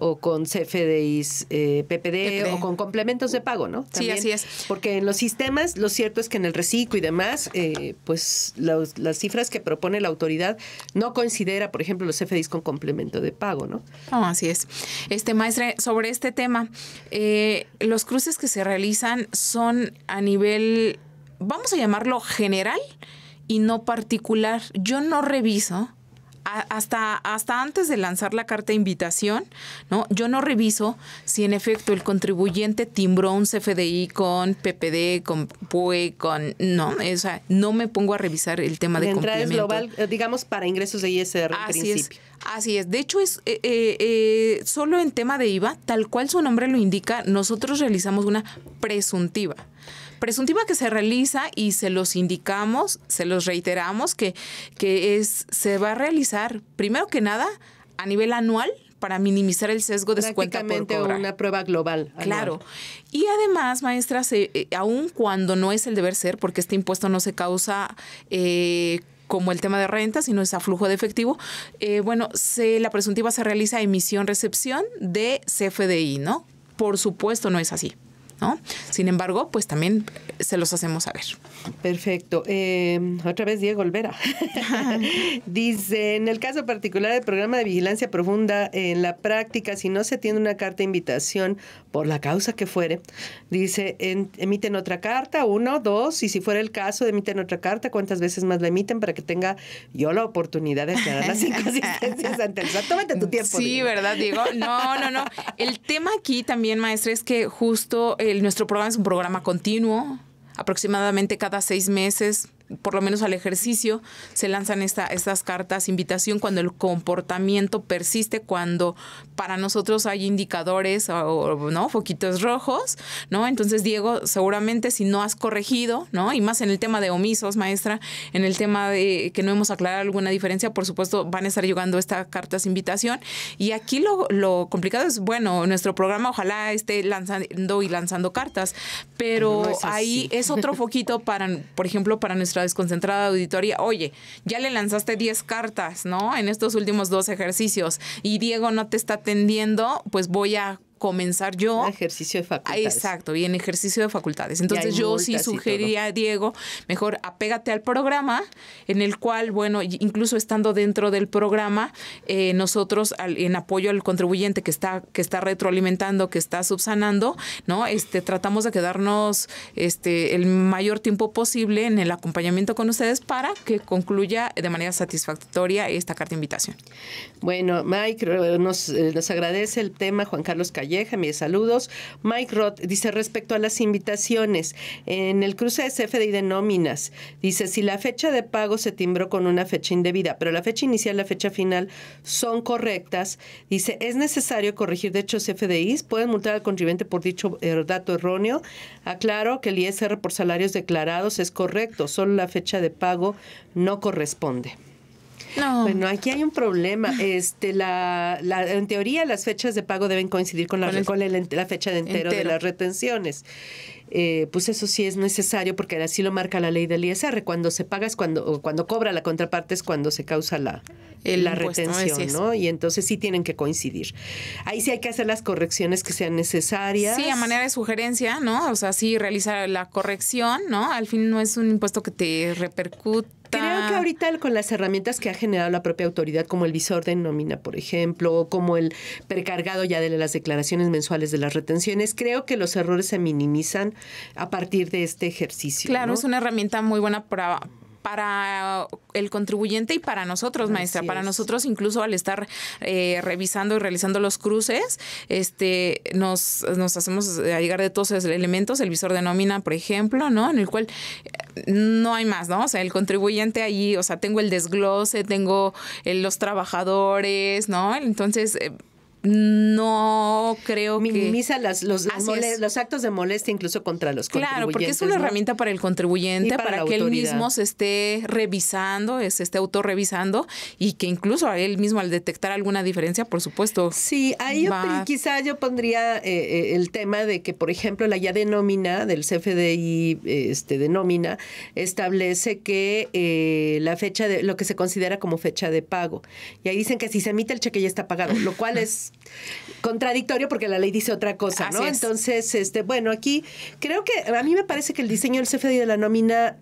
o con CFDIs eh, PPD, o con complementos de pago, ¿no? sí, así es. Porque en los sistemas, lo cierto es que en el reciclo y demás, eh, pues las cifras que propone la autoridad no considera, por ejemplo, los CFDIs con complemento de pago, ¿no? así es. Este maestro, sobre este tema, eh, los cruces que se realizan son a nivel, vamos a llamarlo general y no particular. Yo no reviso hasta, hasta antes de lanzar la carta de invitación, ¿no? Yo no reviso si en efecto el contribuyente timbró un CFDI con PPD, con PUE, con... No, o sea, no me pongo a revisar el tema de, de global, eh, digamos, para ingresos de ISR Así principio. Es. Así es. De hecho, es eh, eh, solo en tema de IVA, tal cual su nombre lo indica, nosotros realizamos una presuntiva presuntiva que se realiza y se los indicamos, se los reiteramos que, que es, se va a realizar, primero que nada, a nivel anual, para minimizar el sesgo de descuento por una prueba global. Claro. Y además, maestras, aún eh, aun cuando no es el deber ser, porque este impuesto no se causa... Eh, como el tema de renta, sino es a flujo de efectivo, eh, bueno, se, la presuntiva se realiza emisión-recepción de CFDI, ¿no? Por supuesto no es así. ¿no? Sin embargo, pues también se los hacemos saber. Perfecto. Em, otra vez Diego Olvera. Dice, en el caso particular del programa de vigilancia profunda, en la práctica, si no se tiene una carta de invitación por la causa que fuere, dice, emiten otra carta, uno, dos, y si fuera el caso, emiten otra carta, ¿cuántas veces más la emiten para que tenga yo la oportunidad de aclarar las inconsistencias ante el SAT? Tómate tu mm, tiempo. Sí, ¿verdad, Diego? No, no, no. El tema aquí también, maestra, es que justo el, nuestro programa es un programa continuo, aproximadamente cada seis meses por lo menos al ejercicio, se lanzan esta, estas cartas invitación cuando el comportamiento persiste, cuando para nosotros hay indicadores o, no foquitos rojos, ¿no? Entonces, Diego, seguramente si no has corregido, ¿no? Y más en el tema de omisos, maestra, en el tema de que no hemos aclarado alguna diferencia, por supuesto, van a estar llegando estas cartas invitación. Y aquí lo, complicado es, bueno, nuestro programa ojalá esté lanzando y lanzando cartas, pero ahí es otro foquito para, por ejemplo, para nuestra la desconcentrada auditoría, oye, ya le lanzaste 10 cartas, ¿no? En estos últimos dos ejercicios y Diego no te está atendiendo, pues voy a comenzar yo. Ah, ejercicio de facultades. Exacto, y en ejercicio de facultades. Entonces yo sí sugeriría a Diego, mejor apégate al programa, en el cual, bueno, incluso estando dentro del programa, eh, nosotros en apoyo al contribuyente que está, que está retroalimentando, que está subsanando, ¿no? Este, tratamos de quedarnos este, el mayor tiempo posible en el acompañamiento con ustedes para que concluya de manera satisfactoria esta carta de invitación. Bueno, Mike, nos, eh, nos agradece el tema Juan Carlos Cayo. Valleja, mis saludos. Mike Roth dice respecto a las invitaciones, en el cruce de CFDI de nóminas, dice si la fecha de pago se timbró con una fecha indebida, pero la fecha inicial, y la fecha final son correctas, dice es necesario corregir de hecho CFDIs, pueden multar al contribuyente por dicho eh, dato erróneo. Aclaro que el ISR por salarios declarados es correcto, solo la fecha de pago no corresponde. No. Bueno, aquí hay un problema. Este, la, en teoría, las fechas de pago deben coincidir con la, con la fecha de entero, de las retenciones. Eh, pues eso sí es necesario porque así lo marca la ley del ISR. Cuando se paga es cuando, cuando cobra la contraparte es cuando se causa la, retención, ¿no? Y entonces sí tienen que coincidir. Ahí sí hay que hacer las correcciones que sean necesarias. Sí, a manera de sugerencia, ¿no? O sea, sí realizar la corrección, ¿no? Al fin no es un impuesto que te repercute creo que ah. ahorita con las herramientas que ha generado la propia autoridad, como el visor de nómina, por ejemplo, o como el precargado ya de las declaraciones mensuales de las retenciones, creo que los errores se minimizan a partir de este ejercicio. Claro, es una herramienta muy buena para, para el contribuyente y para nosotros, maestra. para nosotros, incluso al estar eh, revisando y realizando los cruces, este, nos, nos hacemos eh, llegar de todos los elementos, el visor de nómina, por ejemplo, ¿no? En el cual eh, no hay más, ¿no? O sea, el contribuyente ahí, o sea, tengo el desglose, tengo los trabajadores, ¿no? Entonces, no creo minimiza que... las, los, los, actos de molestia incluso contra los contribuyentes. Claro, porque es una herramienta para el contribuyente, para, que él mismo se esté revisando, eh, se esté autorrevisando y que incluso a él mismo al detectar alguna diferencia, por supuesto. Sí, ahí quizás yo, quizá yo pondría eh, eh, el tema de que, por ejemplo, la ya de nómina del CFDI este, de nómina establece que la fecha de lo que se considera como fecha de pago. Y ahí dicen que si se emite el cheque ya está pagado, lo cual es contradictorio porque la ley dice otra cosa, ¿no? Entonces, este, bueno, aquí creo que a mí me parece que el diseño del CFDI de la nómina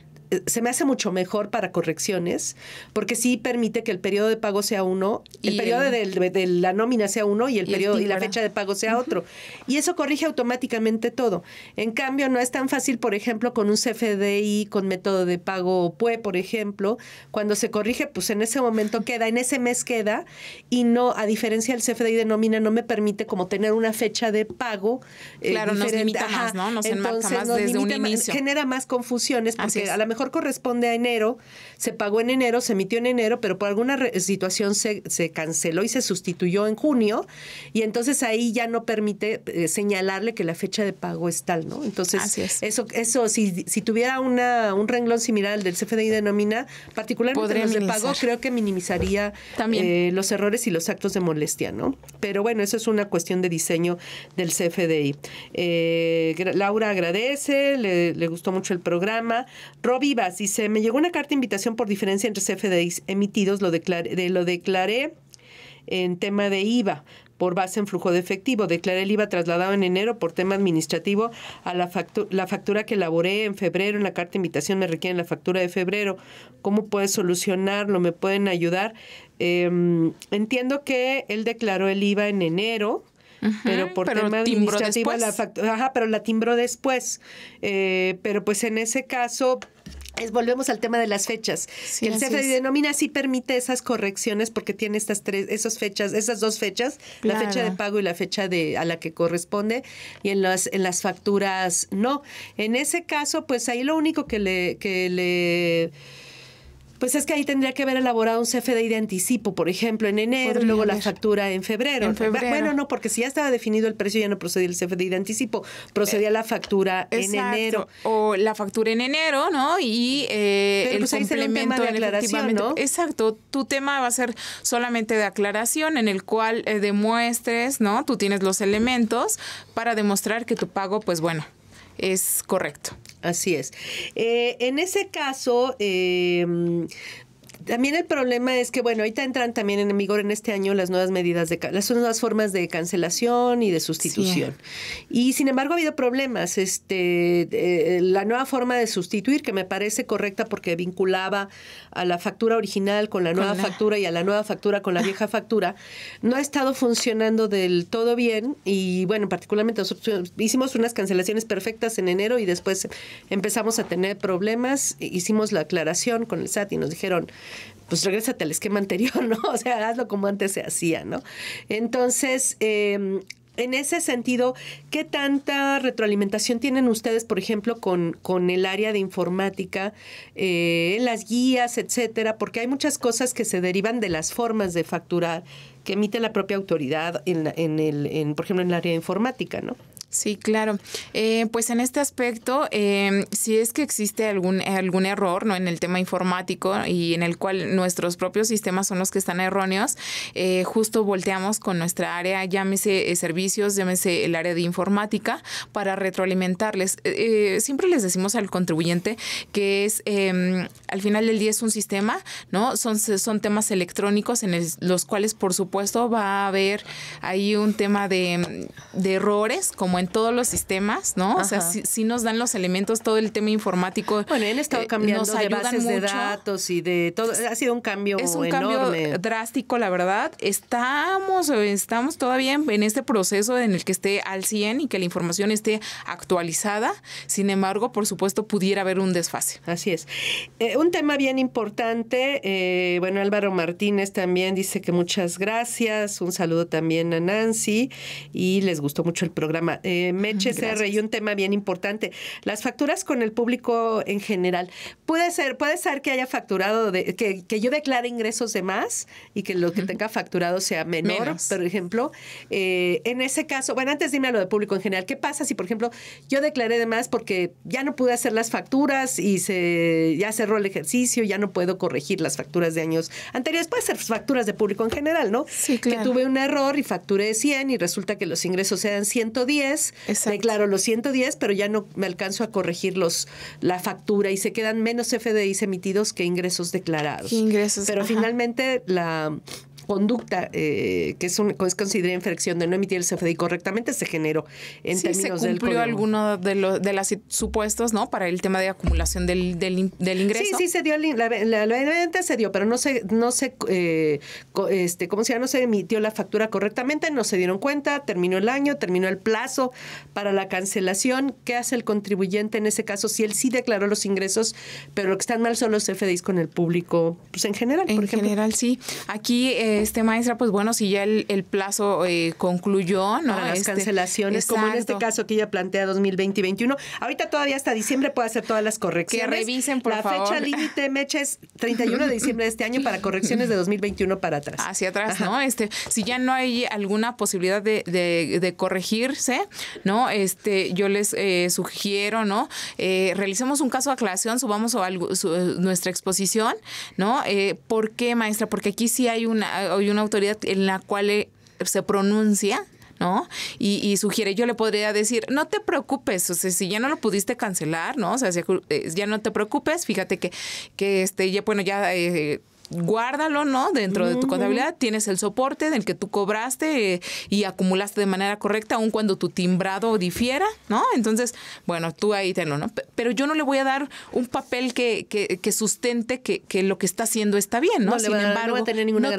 se me hace mucho mejor para correcciones, porque sí permite que el periodo de pago sea uno, el periodo de, la nómina sea uno y el periodo y la fecha de pago sea otro. Y eso corrige automáticamente todo. En cambio, no es tan fácil, por ejemplo, con un CFDI, con método de pago PUE, por ejemplo, cuando se corrige, pues en ese momento queda, en ese mes queda, y no, a diferencia del CFDI de nómina, no me permite como tener una fecha de pago. Eh, claro, nos limita más, ¿no? Nos más Genera más confusiones, porque a corresponde a enero, se pagó en enero, se emitió en enero, pero por alguna situación se, canceló y se sustituyó en junio, y entonces ahí ya no permite eh, señalarle que la fecha de pago es tal, ¿no? Entonces, eso, eso si, si tuviera una, un renglón similar al del CFDI de nómina, particularmente Podría pago, creo que minimizaría También. Eh, los errores y los actos de molestia, ¿no? Pero bueno, eso es una cuestión de diseño del CFDI. Eh, Laura agradece, le, le, gustó mucho el programa. Robbie si se me llegó una carta de invitación por diferencia entre CFDIs emitidos, lo declaré, lo declaré en tema de IVA por base en flujo de efectivo. Declaré el IVA trasladado en enero por tema administrativo a la, factura que elaboré en febrero. En la carta de invitación me requieren la factura de febrero. ¿Cómo puedes solucionarlo? ¿Me pueden ayudar? Em, entiendo que él declaró el IVA en enero. pero por tema administrativo la factura, ajá, pero la timbró después. Eh, pero pues en ese caso volvemos al tema de las fechas. El el nómina denomina sí permite esas correcciones porque tiene estas tres, esas fechas, esas dos fechas, la fecha de pago y la fecha de, a la que corresponde, y en las, en las facturas no. En ese caso, pues ahí lo único que le, que le pues es que ahí tendría que haber elaborado un CFDI de anticipo, por ejemplo, en enero, luego la factura en febrero. Bueno, no, porque si ya estaba definido el precio, ya no procedía el CFDI de anticipo, procedía la factura en enero. O la factura en enero, ¿no? Y eh, el pues, de aclaración, Exacto. Tu tema va a ser solamente de aclaración, en el cual eh, demuestres, ¿no? Tú tienes los elementos para demostrar que tu pago, pues bueno, es correcto. Así es. Eh, en ese caso, em, también el problema es que, bueno, ahorita entran también en vigor en este año las nuevas medidas, de las nuevas formas de cancelación y de sustitución. Y sin embargo ha habido problemas. Este, eh, la nueva forma de sustituir, que me parece correcta porque vinculaba a la factura original con la nueva factura y a la nueva factura con la vieja factura, no ha estado funcionando del todo bien. Y bueno, particularmente hicimos unas cancelaciones perfectas en enero y después empezamos a tener problemas. Hicimos la aclaración con el SAT y nos dijeron pues regrésate al esquema anterior, ¿no? O sea, hazlo como antes se hacía, ¿no? Entonces, em, en ese sentido, ¿qué tanta retroalimentación tienen ustedes, por ejemplo, con, el área de informática, eh, las guías, etcétera? Porque hay muchas cosas que se derivan de las formas de facturar que emite la propia autoridad, en, en el, en, por ejemplo, en el área de informática, ¿no? Sí, claro. Eh, pues en este aspecto, em, si es que existe algún, algún error ¿no? en el tema informático y en el cual nuestros propios sistemas son los que están erróneos, eh, justo volteamos con nuestra área, llámese eh, servicios, llámese el área de informática, para retroalimentarles. siempre les decimos al contribuyente que es, em, al final del día es un sistema, ¿no? Son, son temas electrónicos en los cuales, por supuesto, va a haber ahí un tema de, de errores como en todos los sistemas, ¿no? O sea, sí, nos dan los elementos, todo el tema informático. Bueno, él estado eh, cambiando de bases de datos y de todo. Ha sido un cambio Es un cambio drástico, la verdad. Estamos, eh, estamos todavía en este proceso en el que esté al 100 y que la información esté actualizada. Sin embargo, por supuesto, pudiera haber un desfase. Así es. Eh, un tema bien importante. bueno, Álvaro Martínez también dice que muchas gracias. Un saludo también a Nancy y les gustó mucho el programa eh, Meche CR y un tema bien importante. Las facturas con el público en general. Puede ser, puede ser que haya facturado, de, que, yo declare ingresos de más y que lo que tenga facturado sea menor, por ejemplo. Eh, en ese caso, bueno, antes dime lo de público en general. ¿Qué pasa si, por ejemplo, yo declaré de más porque ya no pude hacer las facturas y se ya cerró el ejercicio, ya no puedo corregir las facturas de años anteriores? Puede ser facturas de público en general, ¿no? Sí, claro. Que tuve un error y facturé 100 y resulta que los ingresos sean 110 declaro los 110, pero ya no me alcanzo a corregir la factura y se quedan menos FDIs emitidos que ingresos declarados. Ingresos. Pero finalmente la conducta eh, que es, un, considerada infracción de no emitir el CFDI correctamente se generó en sí, términos se cumplió alguno de los de las supuestos, ¿no? Para el tema de acumulación del, del, ingreso. Sí, sí se dio la, la, se dio, pero no se no se eh, este cómo se llama, no se emitió la factura correctamente, no se dieron cuenta, terminó el año, terminó el plazo para la cancelación. ¿Qué hace el contribuyente en ese caso si él sí declaró los ingresos, pero lo que están mal son los CFDIs con el público, pues en general, por en general sí. Aquí eh, este maestra, pues bueno, si ya el, plazo eh, concluyó, ¿no? Ah, las este, cancelaciones, como en este caso que ella plantea 2020 2021. Ahorita todavía hasta diciembre puede hacer todas las correcciones. Que revisen, por La fecha límite, Mecha, es 31 de diciembre de este año para correcciones de 2021 para atrás. Hacia atrás, ¿no? Este, si ya no hay alguna posibilidad de, corregirse, ¿no? Este, yo les eh, sugiero, ¿no? Eh, realicemos un caso de aclaración, subamos algo, nuestra exposición, ¿no? ¿Por qué, maestra? Porque aquí sí hay una hay una autoridad en la cual eh, se pronuncia ¿no? Y, sugiere, yo le podría decir, no te preocupes, o sea, si ya no lo pudiste cancelar, ¿no? O sea, eh, ya no te preocupes, fíjate que, que este, ya, bueno, ya eh, guárdalo, ¿no? Dentro de tu contabilidad tienes el soporte del que tú cobraste eh, y acumulaste de manera correcta, aun cuando tu timbrado difiera, ¿no? Entonces, bueno, tú ahí tenlo, ¿no? Pero yo no le voy a dar un papel que, que, sustente que, que, lo que está haciendo está bien, ¿no? Sin embargo, no va a tener ninguna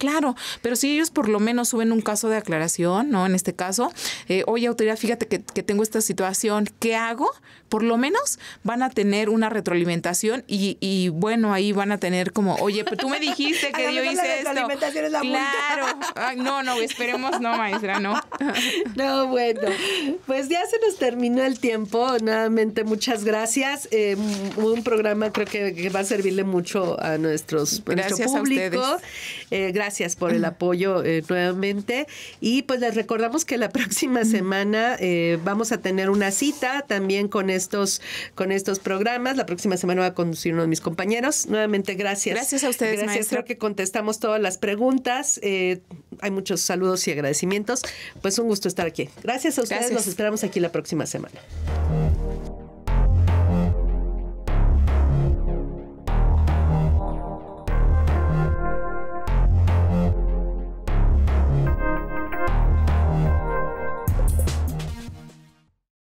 claro, pero si ellos por lo menos suben un caso de aclaración, ¿no? En este caso, eh, oye, autoridad, fíjate que, que tengo esta situación, ¿qué hago? Por lo menos van a tener una retroalimentación y, y bueno, ahí van a tener como, oye, pues, tú me dijiste que yo hice la esto. Alimentación la claro. no, no, esperemos no, maestra, no. no, bueno. Pues ya se nos terminó el tiempo. Nuevamente, muchas gracias. Eh, un programa creo que, va a servirle mucho a nuestros gracias público. Eh, gracias por el apoyo eh, nuevamente. Y pues les recordamos que la próxima semana vamos a tener una cita también con estos, con estos programas. La próxima semana va a conducir uno de mis compañeros. Nuevamente, gracias. Gracias a Gracias, Creo que contestamos todas las preguntas. Eh, hay muchos saludos y agradecimientos. Pues un gusto estar aquí. Gracias a ustedes. Los esperamos aquí la próxima semana.